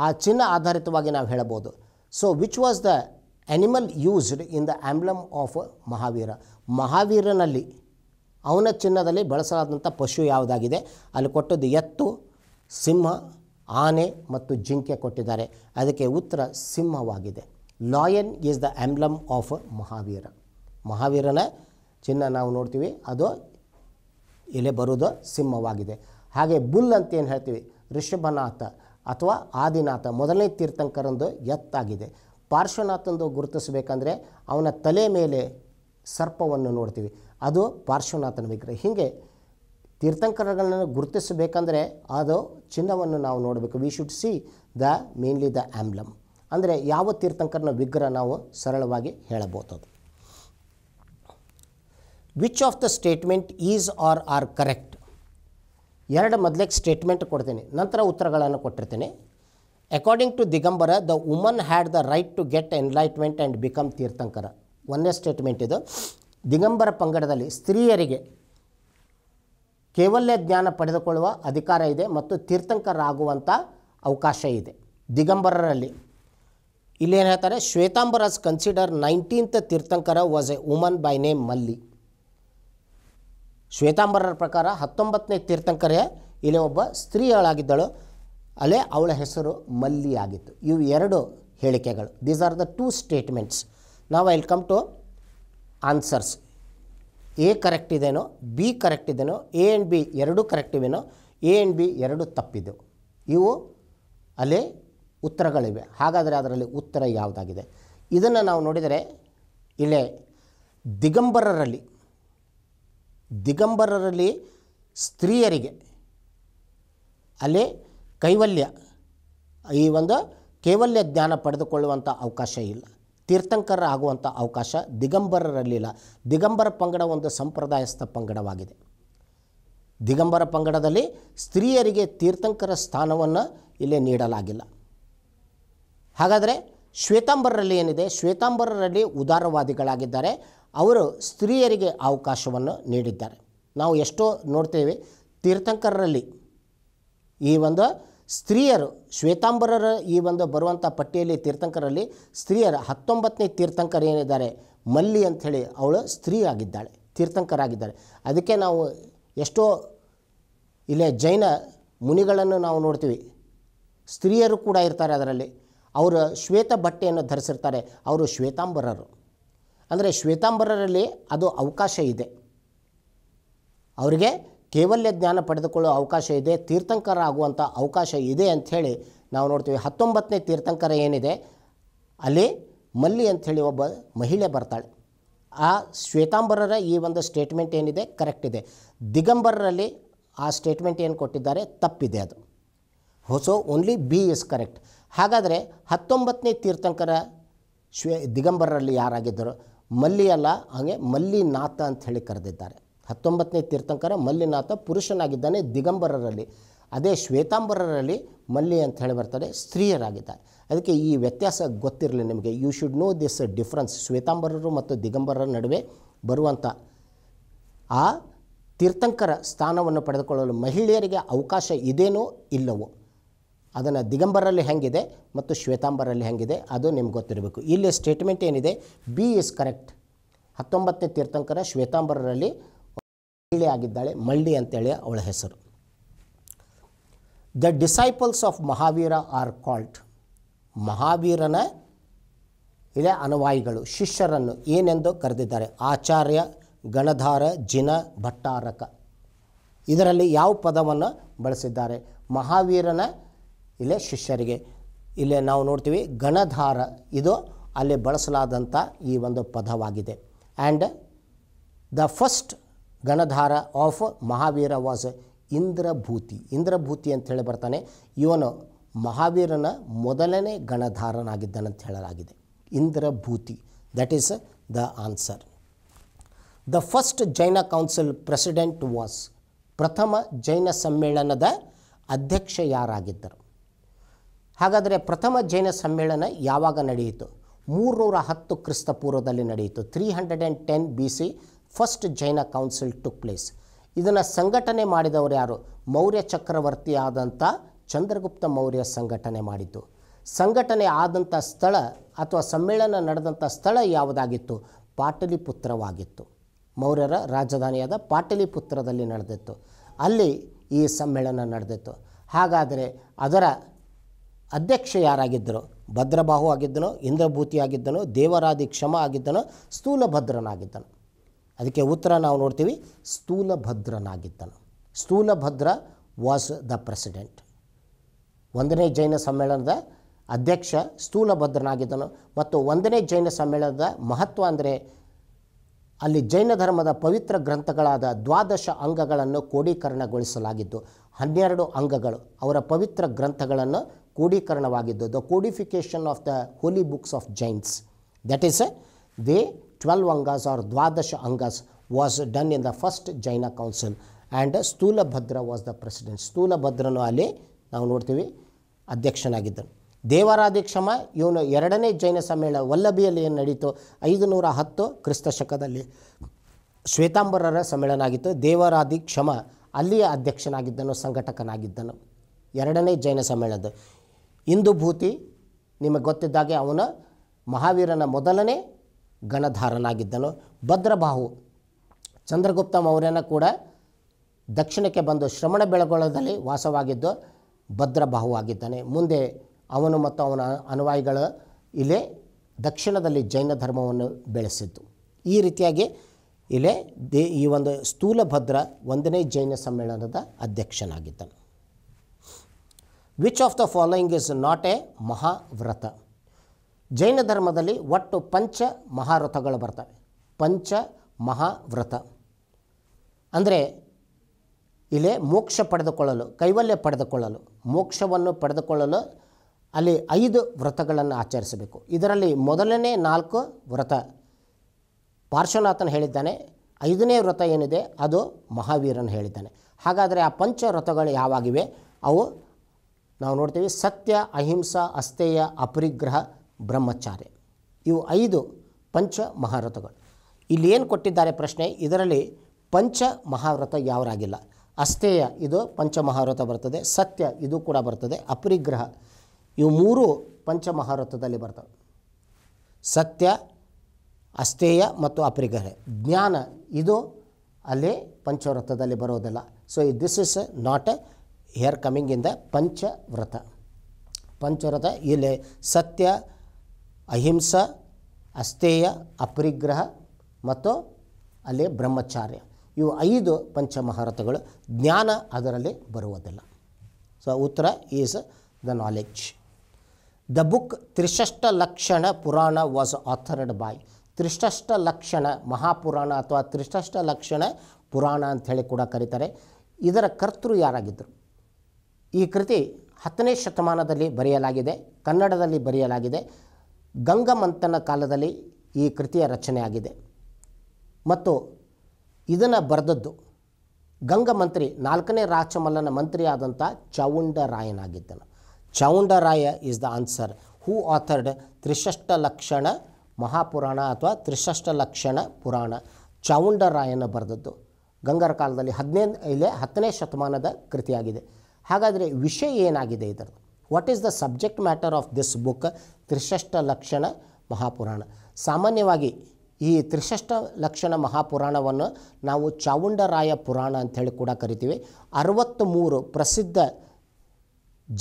Speaker 1: ಆ ಚಿನ್ನ ಆಧಾರಿತವಾಗಿ ನಾವು ಹೇಳ್ಬೋದು so which was the animal used in the emblem of Mahavira ಮಹಾವೀರನಲ್ಲಿ ಅವನ ಚಿನ್ನದಲ್ಲಿ ಬಳಸಲಾದಂಥ ಪಶು ಯಾವುದಾಗಿದೆ ಅಲ್ಲಿ ಕೊಟ್ಟದ್ದು ಎತ್ತು ಸಿಂಹ ಆನೆ ಮತ್ತು ಜಿಂಕೆ ಕೊಟ್ಟಿದ್ದಾರೆ ಅದಕ್ಕೆ ಉತ್ತರ ಸಿಂಹವಾಗಿದೆ lion is the emblem of Mahavira ಮಹಾವೀರನ ಚಿನ್ನ ನಾವು ನೋಡ್ತೀವಿ ಅದು ಎಲೆ ಬರೋದು ಸಿಂಹವಾಗಿದೆ ಹಾಗೆ ಬುಲ್ ಅಂತ ಏನು ಹೇಳ್ತೀವಿ ಋಷಭನಾಥ ಅಥವಾ ಆದಿನಾಥ ಮೊದಲನೇ ತೀರ್ಥಂಕರಂದು ಎತ್ತಾಗಿದೆ ಪಾರ್ಶ್ವನಾಥಂದು ಗುರುತಿಸಬೇಕಂದ್ರೆ ಅವನ ತಲೆ ಮೇಲೆ ಸರ್ಪವನ್ನು ನೋಡ್ತೀವಿ ಅದು ಪಾರ್ಶ್ವನಾಥನ ವಿಗ್ರಹ ಹೀಗೆ ತೀರ್ಥಂಕರಗಳನ್ನು ಗುರುತಿಸಬೇಕಂದ್ರೆ ಅದು ಚಿನ್ನವನ್ನು ನಾವು ನೋಡಬೇಕು we should see the mainly the emblem ಅಂದರೆ ಯಾವ ತೀರ್ಥಂಕರನ ವಿಗ್ರಹ ನಾವು ಸರಳವಾಗಿ ಹೇಳಬಹುದು which of the statement is are are correct ಎರಡು ಮೊದಲೇ ಸ್ಟೇಟ್ಮೆಂಟ್ ಕೊಡ್ತೀನಿ ನಂತರ ಉತ್ತರಗಳನ್ನು ಕೊಟ್ಟಿರ್ತೀನಿ according to Digambara the woman had the right to get enlightenment and become tirthankara ಒಂದನೇ ಸ್ಟೇಟ್ಮೆಂಟ್ ಇದು ದಿಗಂಬರ ಪಂಗಡದಲ್ಲಿ ಸ್ತ್ರೀಯರಿಗೆ ಕೇವಲ್ಯ ಜ್ಞಾನ ಪಡೆದುಕೊಳ್ಳುವ ಅಧಿಕಾರ ಇದೆ ಮತ್ತು ತೀರ್ಥಂಕರಾಗುವಂಥ ಅವಕಾಶ ಇದೆ ದಿಗಂಬರರಲ್ಲಿ ಇಲ್ಲಿ ಏನು ಹೇಳ್ತಾರೆ Shvetambaras consider nineteenth tirthankara was a woman by name Malli ಶ್ವೇತಾಂಬರರ ಪ್ರಕಾರ ಹತ್ತೊಂಬತ್ತನೇ ತೀರ್ಥಂಕರೇ ಇಲ್ಲಿ ಒಬ್ಬ ಸ್ತ್ರೀಯಳಾಗಿದ್ದಳು ಅಲ್ಲೇ ಅವಳ ಹೆಸರು ಮಲ್ಲಿ ಆಗಿತ್ತು ಇವು ಎರಡು ಹೇಳಿಕೆಗಳು these are the two statements ನಾವು welcome come to answers A correct ಇದೆಯೋ ಬಿ ಕರೆಕ್ಟ್ ಇದೆಯೋ ಎ ಆ್ಯಂಡ್ ಬಿ ಎರಡು ಕರೆಕ್ಟ್ ಇವೆನೋ ಎ ಆ್ಯಂಡ್ ಬಿ ಎರಡು ತಪ್ಪಿದ್ದವು ಇವು ಅಲ್ಲಿ ಉತ್ತರಗಳಿವೆ ಹಾಗಾದರೆ ಅದರಲ್ಲಿ ಉತ್ತರ ಯಾವುದಾಗಿದೆ ಇದನ್ನು ನಾವು ನೋಡಿದರೆ ಇಲ್ಲೇ ದಿಗಂಬರರಲ್ಲಿ ದಿಗಂಬರರಲ್ಲಿ ಸ್ತ್ರೀಯರಿಗೆ ಅಲ್ಲಿ ಕೈವಲ್ಯ ಈ ಒಂದು ಕೈವಲ್ಯ ಜ್ಞಾನ ಪಡೆದುಕೊಳ್ಳುವಂಥ ಅವಕಾಶ ಇಲ್ಲ ತೀರ್ಥಂಕರ ಆಗುವಂಥ ಅವಕಾಶ ದಿಗಂಬರರಲ್ಲಿಲ್ಲ ದಿಗಂಬರ ಪಂಗಡ ಒಂದು ಸಂಪ್ರದಾಯಸ್ಥ ಪಂಗಡವಾಗಿದೆ ದಿಗಂಬರ ಪಂಗಡದಲ್ಲಿ ಸ್ತ್ರೀಯರಿಗೆ ತೀರ್ಥಂಕರ ಸ್ಥಾನವನ್ನು ಇಲ್ಲಿ ನೀಡಲಾಗಿಲ್ಲ ಹಾಗಾದರೆ ಶ್ವೇತಾಂಬರರಲ್ಲಿ ಏನಿದೆ ಶ್ವೇತಾಂಬರರಲ್ಲಿ ಉದಾರವಾದಿಗಳಾಗಿದ್ದಾರೆ ಅವರು ಸ್ತ್ರೀಯರಿಗೆ ಅವಕಾಶವನ್ನು ನೀಡಿದ್ದಾರೆ ನಾವು ಎಷ್ಟೋ ನೋಡ್ತೇವೆ ತೀರ್ಥಂಕರರಲ್ಲಿ ಈ ಒಂದು ಸ್ತ್ರೀಯರು ಶ್ವೇತಾಂಬರರ ಈ ಒಂದು ಬರುವಂಥ ಪಟ್ಟಿಯಲ್ಲಿ ತೀರ್ಥಂಕರಲ್ಲಿ ಸ್ತ್ರೀಯರ ಹತ್ತೊಂಬತ್ತನೇ ತೀರ್ಥಂಕರ ಏನಿದ್ದಾರೆ ಮಲ್ಲಿ ಅಂಥೇಳಿ ಅವಳು ಸ್ತ್ರೀ ಆಗಿದ್ದಾಳೆ ತೀರ್ಥಂಕರಾಗಿದ್ದಾಳೆ ಅದಕ್ಕೆ ನಾವು ಎಷ್ಟೋ ಇಲ್ಲೇ ಜೈನ ಮುನಿಗಳನ್ನು ನಾವು ನೋಡ್ತೀವಿ ಸ್ತ್ರೀಯರು ಕೂಡ ಇರ್ತಾರೆ ಅದರಲ್ಲಿ ಅವರು ಶ್ವೇತ ಬಟ್ಟೆಯನ್ನು ಧರಿಸಿರ್ತಾರೆ ಅವರು ಶ್ವೇತಾಂಬರರು ಅಂದರೆ ಶ್ವೇತಾಂಬರರಲ್ಲಿ ಅದು ಅವಕಾಶ ಇದೆ ಅವರಿಗೆ ಕೇವಲ್ಯ ಜ್ಞಾನ ಪಡೆದುಕೊಳ್ಳೋ ಅವಕಾಶ ಇದೆ ತೀರ್ಥಂಕರ ಆಗುವಂಥ ಅವಕಾಶ ಇದೆ ಅಂಥೇಳಿ ನಾವು ನೋಡ್ತೀವಿ ಹತ್ತೊಂಬತ್ತನೇ ತೀರ್ಥಂಕರ ಏನಿದೆ ಅಲ್ಲಿ ಮಲ್ಲಿ ಅಂಥೇಳಿ ಒಬ್ಬ ಮಹಿಳೆ ಬರ್ತಾಳೆ ಆ ಶ್ವೇತಾಂಬರರ ಈ ಒಂದು ಸ್ಟೇಟ್ಮೆಂಟ್ ಏನಿದೆ ಕರೆಕ್ಟ್ ಇದೆ ದಿಗಂಬರರಲ್ಲಿ ಆ ಸ್ಟೇಟ್ಮೆಂಟ್ ಏನು ಕೊಟ್ಟಿದ್ದಾರೆ ತಪ್ಪಿದೆ ಅದು ಹೊಸೋ ಓನ್ಲಿ ಬಿ ಇಸ್ ಕರೆಕ್ಟ್ ಹಾಗಾದರೆ ಹತ್ತೊಂಬತ್ತನೇ ತೀರ್ಥಂಕರ ಶ್ವೇ ದಿಗಂಬರರಲ್ಲಿ ಯಾರಾಗಿದ್ದರು ಮಲ್ಲಿ ಅಲ್ಲ ಹಾಗೆ ಮಲ್ಲಿನಾಥ ಹೇಳಿ ಕರೆದಿದ್ದಾರೆ ಹತ್ತೊಂಬತ್ತನೇ ತೀರ್ಥಂಕರ ಮಲ್ಲಿನಾಥ ಪುರುಷನಾಗಿದ್ದಾನೆ ದಿಗಂಬರರಲ್ಲಿ ಅದೇ ಶ್ವೇತಾಂಬರರಲ್ಲಿ ಮಲ್ಲಿ ಅಂತ ಹೇಳಿ ಬರ್ತಾರೆ ಸ್ತ್ರೀಯರಾಗಿದ್ದಾರೆ ಅದಕ್ಕೆ ಈ ವ್ಯತ್ಯಾಸ ಗೊತ್ತಿರಲಿ ನಿಮಗೆ you should know this difference ಶ್ವೇತಾಂಬರರು ಮತ್ತು ದಿಗಂಬರರ ನಡುವೆ ಬರುವಂಥ ಆ ತೀರ್ಥಂಕರ ಸ್ಥಾನವನ್ನು ಪಡೆದುಕೊಳ್ಳಲು ಮಹಿಳೆಯರಿಗೆ ಅವಕಾಶ ಇದೇನೋ ಇಲ್ಲವೋ ಅದನ್ನು ದಿಗಂಬರಲ್ಲಿ ಹೆಂಗಿದೆ ಮತ್ತು ಶ್ವೇತಾಂಬರಲ್ಲಿ ಹೆಂಗಿದೆ ಅದು ನಿಮ್ಗೆ ಗೊತ್ತಿರಬೇಕು ಇಲ್ಲಿ ಸ್ಟೇಟ್ಮೆಂಟ್ ಏನಿದೆ ಬಿ ಇಸ್ ಕರೆಕ್ಟ್ ಹತ್ತೊಂಬತ್ತನೇ ತೀರ್ಥಂಕರ ಶ್ವೇತಾಂಬರರಲ್ಲಿ ಮಳ್ಳಿ ಆಗಿದ್ದಾಳೆ ಮಳ್ಳಿ ಅಂತೇಳಿ ಅವಳ ಹೆಸರು the disciples of Mahavira are called ಮಹಾವೀರನ ಇಲ್ಲೇ ಅನುವಾಯಿಗಳು ಶಿಷ್ಯರನ್ನು ಏನೆಂದು ಕರೆದಿದ್ದಾರೆ ಆಚಾರ್ಯ ಗಣಧಾರ ಜಿನ ಭಟ್ಟಾರಕ ಇದರಲ್ಲಿ ಯಾವ ಪದವನ್ನು ಬಳಸಿದ್ದಾರೆ ಮಹಾವೀರನ ಇಲ್ಲೇ ಶಿಷ್ಯರಿಗೆ ಇಲ್ಲೇ ನಾವು ನೋಡ್ತೀವಿ ಗಣಧಾರ ಇದು ಅಲ್ಲಿ ಬಳಸಲಾದಂಥ ಈ ಒಂದು ಪದವಾಗಿದೆ and the first ganadhara of Mahavira was Indrabhuti Indrabhuti ಅಂತ ಹೇಳಿ ಬರ್ತಾನೆ ಇವನು ಮಹಾವೀರನ ಮೊದಲನೇ ಗಣಧಾರನಾಗಿದ್ದನಂತ ಹೇಳಲಾಗಿದೆ Indrabhuti that is the answer the first Jain council president was ಪ್ರಥಮ ಜೈನ ಸಮ್ಮೇಳನದ ಅಧ್ಯಕ್ಷ ಯಾರಾಗಿದ್ದರು ಹಾಗಾದರೆ ಪ್ರಥಮ ಜೈನ ಸಮ್ಮೇಳನ ಯಾವಾಗ ನಡೆಯಿತು ಮೂರುನೂರ ಹತ್ತು ಕ್ರಿಸ್ತ ಪೂರ್ವದಲ್ಲಿ ನಡೆಯಿತು three hundred and ten B C first Jain council took place ಇದನ್ನು ಸಂಘಟನೆ ಮಾಡಿದವರು ಯಾರು ಮೌರ್ಯ ಚಕ್ರವರ್ತಿ ಆದಂಥ ಚಂದ್ರಗುಪ್ತ ಮೌರ್ಯ ಸಂಘಟನೆ ಮಾಡಿದ್ದು ಸಂಘಟನೆ ಆದಂಥ ಸ್ಥಳ ಅಥವಾ ಸಮ್ಮೇಳನ ನಡೆದಂಥ ಸ್ಥಳ ಯಾವುದಾಗಿತ್ತು ಪಾಟಲಿಪುತ್ರವಾಗಿತ್ತು ಮೌರ್ಯರ ರಾಜಧಾನಿಯಾದ ಪಾಟಲಿಪುತ್ರದಲ್ಲಿ ನಡೆದಿತ್ತು ಅಲ್ಲಿ ಈ ಸಮ್ಮೇಳನ ನಡೆದಿತ್ತು ಹಾಗಾದರೆ ಅದರ ಅಧ್ಯಕ್ಷ ಯಾರಾಗಿದ್ದರು ಭದ್ರಬಾಹು ಆಗಿದ್ದನು ಇಂದ್ರಭೂತಿ ದೇವರಾದಿ ಕ್ಷಮ ಆಗಿದ್ದನು ಸ್ಥೂಲಭದ್ರನಾಗಿದ್ದನು ಅದಕ್ಕೆ ಉತ್ತರ ನಾವು ನೋಡ್ತೀವಿ ಸ್ಥೂಲಭದ್ರನಾಗಿದ್ದನು ಸ್ಥೂಲಭದ್ರ ವಾಸ್ ದ ಪ್ರೆಸಿಡೆಂಟ್ ಒಂದನೇ ಜೈನ ಸಮ್ಮೇಳನದ ಅಧ್ಯಕ್ಷ ಸ್ಥೂಲಭದ್ರನಾಗಿದ್ದನು ಮತ್ತು ಒಂದನೇ ಜೈನ ಸಮ್ಮೇಳನದ ಮಹತ್ವ ಅಂದರೆ ಅಲ್ಲಿ ಜೈನ ಧರ್ಮದ ಪವಿತ್ರ ಗ್ರಂಥಗಳಾದ ದ್ವಾದಶ ಅಂಗಗಳನ್ನು ಕೋಡೀಕರಣಗೊಳಿಸಲಾಗಿದ್ದು ಹನ್ನೆರಡು ಅಂಗಗಳು ಅವರ ಪವಿತ್ರ ಗ್ರಂಥಗಳನ್ನು ಕೋಡೀಕರಣವಾಗಿದ್ದು the codification of the holy books of Jains that is they twelve Angas are Dvadasha Angas was done in the first Jain council and Sthulabhadra was the president ಸ್ಥೂಲಭದ್ರನು ಅಲ್ಲಿ ನಾವು ನೋಡ್ತೀವಿ ಅಧ್ಯಕ್ಷನಾಗಿದ್ದನು ಕ್ಷಮ ಇವನು ಎರಡನೇ ಜೈನ ಸಮ್ಮೇಳನ ವಲ್ಲಭಿಯಲ್ಲಿ ಏನು ನಡೀತು ಐದುನೂರ ಹತ್ತು ಕ್ರಿಸ್ತ ಶಕದಲ್ಲಿ ಶ್ವೇತಾಂಬರರ ಸಮ್ಮೇಳನ ಆಗಿತ್ತು ದೇವರಾಧಿಕ್ಷಮ ಅಲ್ಲಿಯ ಅಧ್ಯಕ್ಷನಾಗಿದ್ದನು ಸಂಘಟಕನಾಗಿದ್ದನು ಎರಡನೇ ಜೈನ ಸಮ್ಮೇಳನದ ಇಂದು ಭೂತಿ ನಿಮಗೆ ಗೊತ್ತಿದ್ದಾಗೆ ಅವನು ಮಹಾವೀರನ ಮೊದಲನೇ ಗಣಧಾರನಾಗಿದ್ದನು ಭದ್ರಬಾಹು ಚಂದ್ರಗುಪ್ತ ಮೌರ್ಯನ ಕೂಡ ದಕ್ಷಿಣಕ್ಕೆ ಬಂದು ಶ್ರವಣ ಬೆಳಗೊಳದಲ್ಲಿ ವಾಸವಾಗಿದ್ದು ಭದ್ರಬಾಹು ಆಗಿದ್ದಾನೆ ಮುಂದೆ ಅವನು ಮತ್ತು ಅವನ ಅನುವಾಯಿಗಳು ಇಲ್ಲೇ ದಕ್ಷಿಣದಲ್ಲಿ ಜೈನ ಧರ್ಮವನ್ನು ಬೆಳೆಸಿದ್ದು ಈ ರೀತಿಯಾಗಿ ಇಲ್ಲೇ ದೇ ಈ ಒಂದು ಸ್ಥೂಲಭದ್ರ ಒಂದನೇ ಜೈನ ಸಮ್ಮೇಳನದ ಅಧ್ಯಕ್ಷನಾಗಿದ್ದನು which of the following is not a Mahavrata Jaina ಧರ್ಮದಲ್ಲಿ ಒಟ್ಟು ಪಂಚ ಮಹಾವ್ರತಗಳು ಬರ್ತವೆ ಪಂಚ ಮಹಾವ್ರತ ಅಂದರೆ ಇಲ್ಲಿ ಮೋಕ್ಷ ಪಡೆದುಕೊಳ್ಳಲು ಕೈವಲ್ಯ ಪಡೆದುಕೊಳ್ಳಲು ಮೋಕ್ಷವನ್ನು ಪಡೆದುಕೊಳ್ಳಲು ಅಲ್ಲಿ ಐದು ವ್ರತಗಳನ್ನು ಆಚರಿಸಬೇಕು ಇದರಲ್ಲಿ ಮೊದಲನೇ ನಾಲ್ಕು ವ್ರತ ಪಾರ್ಶ್ವನಾಥನ್ ಹೇಳಿದ್ದಾನೆ ಐದನೇ ವ್ರತ ಏನಿದೆ ಅದು ಮಹಾವೀರನ್ ಹೇಳಿದ್ದಾನೆ ಹಾಗಾದರೆ ಆ ಪಂಚ ವ್ರತಗಳು ಯಾವಾಗಿವೆ ಅವು ನಾವು ನೋಡ್ತೀವಿ ಸತ್ಯ ಅಹಿಂಸಾ ಅಸ್ಥೇಯ ಅಪರಿಗ್ರಹ ಬ್ರಹ್ಮಚಾರ್ಯ ಇವು ಐದು ಪಂಚ ಮಹಾರಥಗಳು ಇಲ್ಲಿ ಏನು ಕೊಟ್ಟಿದ್ದಾರೆ ಪ್ರಶ್ನೆ ಇದರಲ್ಲಿ ಪಂಚ ಮಹಾವ್ರತ ಯಾವರಾಗಿಲ್ಲ ಅಸ್ಥೇಯ ಇದು ಪಂಚ ಮಹಾವ್ರತ ಬರ್ತದೆ ಸತ್ಯ ಇದು ಕೂಡ ಬರ್ತದೆ ಅಪರಿಗ್ರಹ ಇವು ಮೂರು ಪಂಚ ಮಹಾವ್ರತದಲ್ಲಿ ಬರ್ತವೆ ಸತ್ಯ ಅಸ್ಥೇಯ ಮತ್ತು ಅಪರಿಗ್ರಹ ಜ್ಞಾನ ಇದು ಅಲ್ಲಿ ಪಂಚವ್ರತದಲ್ಲಿ ಬರೋದಿಲ್ಲ so this is not a here coming in the Panchavrata Panchavrata ಇಲ್ಲಿ ಸತ್ಯ ಅಹಿಂಸ ಅಸ್ಥೇಯ ಅಪರಿಗ್ರಹ ಮತ್ತು ಅಲ್ಲಿ ಬ್ರಹ್ಮಚಾರ್ಯ ಇವು ಐದು ಪಂಚಮಹಾರತಗಳು ಜ್ಞಾನ ಅದರಲ್ಲಿ ಬರುವುದಿಲ್ಲ ಸೊ ಉತ್ತರ is the knowledge the book Trishashti Lakshana Purana was authored ಬಾಯ್ ತ್ರಿಷಷ್ಟ ಲಕ್ಷಣ ಮಹಾಪುರಾಣ ಅಥವಾ ತ್ರಿಷ್ಟಷ್ಟ ಲಕ್ಷಣ ಪುರಾಣ ಅಂಥೇಳಿ ಕೂಡ ಕರೀತಾರೆ ಇದರ ಕರ್ತೃ ಯಾರಾಗಿದ್ದರು ಈ ಕೃತಿ ಹತ್ತನೇ ಶತಮಾನದಲ್ಲಿ ಬರೆಯಲಾಗಿದೆ ಕನ್ನಡದಲ್ಲಿ ಬರೆಯಲಾಗಿದೆ ಗಂಗಮಂಥನ ಕಾಲದಲ್ಲಿ ಈ ಕೃತಿಯ ರಚನೆಯಾಗಿದೆ ಮತ್ತು ಇದನ್ನು ಬರೆದದ್ದು ಗಂಗಮಂತ್ರಿ ನಾಲ್ಕನೇ ರಾಜಮಲ್ಲನ ಆದಂಥ ಚೌಂಡರಾಯನಾಗಿದ್ದನು Chaundaraya is the answer who authored Trishashti Lakshana Mahapurana ಅಥವಾ ತ್ರಿಷಷ್ಟ ಲಕ್ಷಣ ಪುರಾಣ ಚೌಂಡರಾಯನ ಬರೆದದ್ದು ಗಂಗರ ಕಾಲದಲ್ಲಿ ಹದಿನೈದು ಇಲ್ಲೇ ಹತ್ತನೇ ಶತಮಾನದ ಕೃತಿಯಾಗಿದೆ ಹಾಗಾದರೆ ವಿಷಯ ಏನಾಗಿದೆ ಇದರದ್ದು what is the subject matter of this book Trishashti Lakshana Mahapurana ಸಾಮಾನ್ಯವಾಗಿ ಈ ತ್ರಿಷಷ್ಟ ಲಕ್ಷಣ ಮಹಾಪುರಾಣವನ್ನು ನಾವು ಚಾವುಂಡರಾಯ ಪುರಾಣ ಅಂಥೇಳಿ ಕೂಡ ಕರಿತೀವಿ ಮೂರು ಪ್ರಸಿದ್ಧ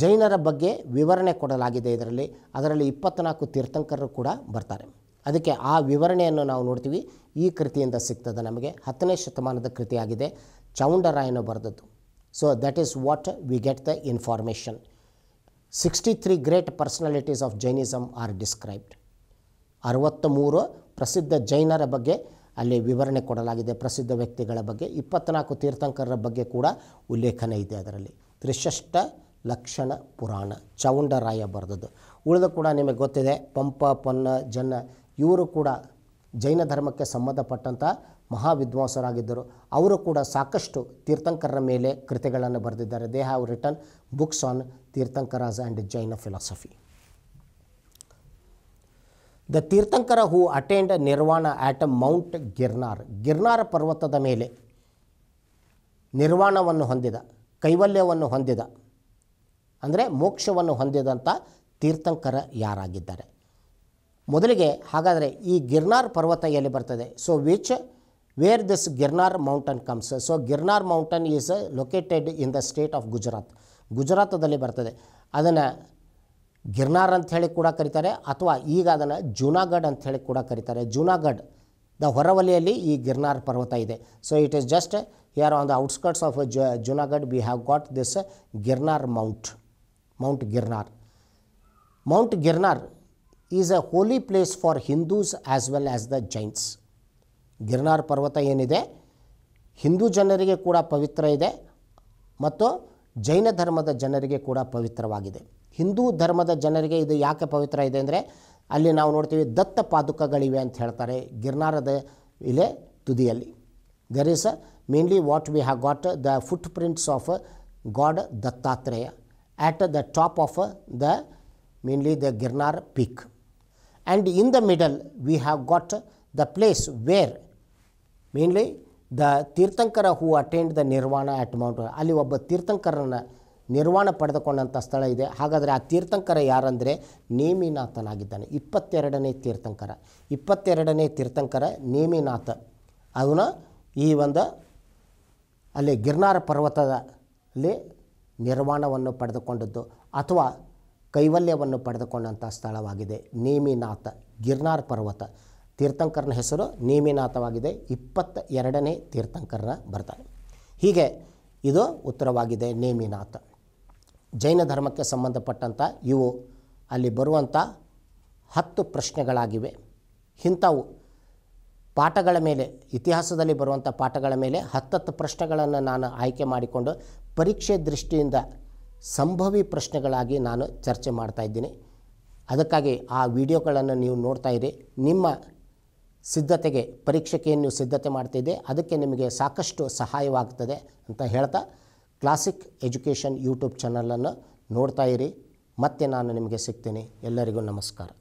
Speaker 1: ಜೈನರ ಬಗ್ಗೆ ವಿವರಣೆ ಕೊಡಲಾಗಿದೆ ಇದರಲ್ಲಿ ಅದರಲ್ಲಿ ಇಪ್ಪತ್ತ್ನಾಲ್ಕು ತೀರ್ಥಂಕರರು ಕೂಡ ಬರ್ತಾರೆ ಅದಕ್ಕೆ ಆ ವಿವರಣೆಯನ್ನು ನಾವು ನೋಡ್ತೀವಿ ಈ ಕೃತಿಯಿಂದ ಸಿಗ್ತದೆ ನಮಗೆ ಹತ್ತನೇ ಶತಮಾನದ ಕೃತಿಯಾಗಿದೆ ಚೌಂಡರಾಯನ ಬರೆದದ್ದು so that is what we get the information sixty great personalities of Jainism are described ಅರವತ್ತ ಮೂರು ಪ್ರಸಿದ್ಧ ಜೈನರ ಬಗ್ಗೆ ಅಲ್ಲಿ ವಿವರಣೆ ಕೊಡಲಾಗಿದೆ ಪ್ರಸಿದ್ಧ ವ್ಯಕ್ತಿಗಳ ಬಗ್ಗೆ ಇಪ್ಪತ್ತ್ನಾಲ್ಕು ತೀರ್ಥಂಕರರ ಬಗ್ಗೆ ಕೂಡ ಉಲ್ಲೇಖನ ಇದೆ ಅದರಲ್ಲಿ ತ್ರಿಶಷ್ಟ ಲಕ್ಷಣ ಪುರಾಣ ಚೌಂಡರಾಯ ಬರೆದದ್ದು ಉಳಿದು ಕೂಡ ನಿಮಗೆ ಗೊತ್ತಿದೆ ಪಂಪ ಪೊನ್ನ ಜನ್ನ ಇವರು ಕೂಡ ಜೈನ ಧರ್ಮಕ್ಕೆ ಸಂಬಂಧಪಟ್ಟಂಥ ಮಹಾವಿದ್ವಾಂಸರಾಗಿದ್ದರು ಅವರು ಕೂಡ ಸಾಕಷ್ಟು ತೀರ್ಥಂಕರರ ಮೇಲೆ ಕೃತಿಗಳನ್ನು ಬರೆದಿದ್ದಾರೆ they have return books on Tirthankaras and Jain philosophy the Tirthankara who attend Nirvana at mount Girnar Girnar ಪರ್ವತದ ಮೇಲೆ ನಿರ್ವಾಣವನ್ನು ಹೊಂದಿದ ಕೈವಲ್ಯವನ್ನು ಹೊಂದಿದ ಅಂದರೆ ಮೋಕ್ಷವನ್ನು ಹೊಂದಿದಂಥ ತೀರ್ಥಂಕರ ಯಾರಾಗಿದ್ದಾರೆ ಮೊದಲಿಗೆ ಹಾಗಾದರೆ ಈ ಗಿರ್ನಾರ್ ಪರ್ವತ ಎಲ್ಲಿ ಬರ್ತದೆ so which where this Girnar mountain comes. So Girnar mountain is located in the state of Gujarat. ಗುಜರಾತದಲ್ಲಿ ಬರ್ತದೆ ಅದನ್ನು ಗಿರ್ನಾರ್ ಅಂತೇಳಿ ಕೂಡ ಕರೀತಾರೆ ಅಥವಾ ಈಗ ಅದನ್ನು ಜೂನಾಗಢ್ ಅಂತ ಹೇಳಿ ಕೂಡ ಕರೀತಾರೆ ಜೂನಾಗಢ್ ದ ಹೊರವಲಯಲ್ಲಿ ಈ ಗಿರ್ನಾರ್ ಪರ್ವತ ಇದೆ so it is just are on the outskirts of Junagadh we have got this Girnar mount mount Girnar mount Girnar is a holy place for Hindus as well as the Jains Girnar ಪರ್ವತ ಏನಿದೆ ಹಿಂದೂ ಜನರಿಗೆ ಕೂಡ ಪವಿತ್ರ ಇದೆ ಮತ್ತು ಜೈನ ಧರ್ಮದ ಜನರಿಗೆ ಕೂಡ ಪವಿತ್ರವಾಗಿದೆ ಹಿಂದೂ ಧರ್ಮದ ಜನರಿಗೆ ಇದು ಯಾಕೆ ಪವಿತ್ರ ಇದೆ ಅಂದರೆ ಅಲ್ಲಿ ನಾವು ನೋಡ್ತೀವಿ ದತ್ತ ಪಾದುಕಗಳಿವೆ ಅಂತ ಹೇಳ್ತಾರೆ ಗಿರ್ನಾರದ ಇಲೆ ತುದಿಯಲ್ಲಿ there is mainly what we have got the footprints of god Dattatreya at the top of the mainly the Girnar peak and in the middle we have got the place where mainly the Tirthankara who attend the Nirvana at mount ಅಲ್ಲಿ ಒಬ್ಬ ತೀರ್ಥಂಕರನ ನಿರ್ವಾಣ ಪಡೆದುಕೊಂಡಂಥ ಸ್ಥಳ ಇದೆ ಹಾಗಾದರೆ ಆ ತೀರ್ಥಂಕರ ಯಾರಂದರೆ ನೇಮಿನಾಥನಾಗಿದ್ದಾನೆ ಇಪ್ಪತ್ತೆರಡನೇ ತೀರ್ಥಂಕರ ಇಪ್ಪತ್ತೆರಡನೇ ತೀರ್ಥಂಕರ ನೇಮಿನಾಥ ಅವನ ಈ ಒಂದು ಅಲ್ಲಿ ಗಿರ್ನಾರ ಪರ್ವತದಲ್ಲಿ ನಿರ್ವಾಣವನ್ನು ಪಡೆದುಕೊಂಡದ್ದು ಅಥವಾ ಕೈವಲ್ಯವನ್ನು ಪಡೆದುಕೊಂಡಂಥ ಸ್ಥಳವಾಗಿದೆ ನೇಮಿನಾಥ ಗಿರ್ನಾರ್ ಪರ್ವತ ತೀರ್ಥಂಕರನ ಹೆಸರು ನೇಮಿನಾಥವಾಗಿದೆ ಇಪ್ಪತ್ತ ಎರಡನೇ ತೀರ್ಥಂಕರನ ಬರ್ತಾನೆ ಹೀಗೆ ಇದು ಉತ್ತರವಾಗಿದೆ ನೇಮಿನಾಥ ಜೈನ ಧರ್ಮಕ್ಕೆ ಸಂಬಂಧಪಟ್ಟಂಥ ಇವು ಅಲ್ಲಿ ಬರುವಂಥ ಹತ್ತು ಪ್ರಶ್ನೆಗಳಾಗಿವೆ ಇಂಥವು ಪಾಠಗಳ ಮೇಲೆ ಇತಿಹಾಸದಲ್ಲಿ ಬರುವಂಥ ಪಾಠಗಳ ಮೇಲೆ ಹತ್ತತ್ತು ಪ್ರಶ್ನೆಗಳನ್ನು ನಾನು ಆಯ್ಕೆ ಮಾಡಿಕೊಂಡು ಪರೀಕ್ಷೆ ದೃಷ್ಟಿಯಿಂದ ಸಂಭವಿ ಪ್ರಶ್ನೆಗಳಾಗಿ ನಾನು ಚರ್ಚೆ ಮಾಡ್ತಾ ಇದ್ದೀನಿ ಅದಕ್ಕಾಗಿ ಆ ವಿಡಿಯೋಗಳನ್ನು ನೀವು ನೋಡ್ತಾ ಇರಿ ನಿಮ್ಮ ಸಿದ್ಧತೆಗೆ ಪರೀಕ್ಷೆಗೆ ನೀವು ಸಿದ್ಧತೆ ಮಾಡ್ತಿದ್ದೆ ಅದಕ್ಕೆ ನಿಮಗೆ ಸಾಕಷ್ಟು ಸಹಾಯವಾಗ್ತದೆ ಅಂತ ಹೇಳ್ತಾ ಕ್ಲಾಸಿಕ್ ಎಜುಕೇಷನ್ ಯೂಟ್ಯೂಬ್ ಚಾನಲನ್ನು ನೋಡ್ತಾ ಇರಿ ಮತ್ತೆ ನಾನು ನಿಮಗೆ ಸಿಗ್ತೀನಿ ಎಲ್ಲರಿಗೂ ನಮಸ್ಕಾರ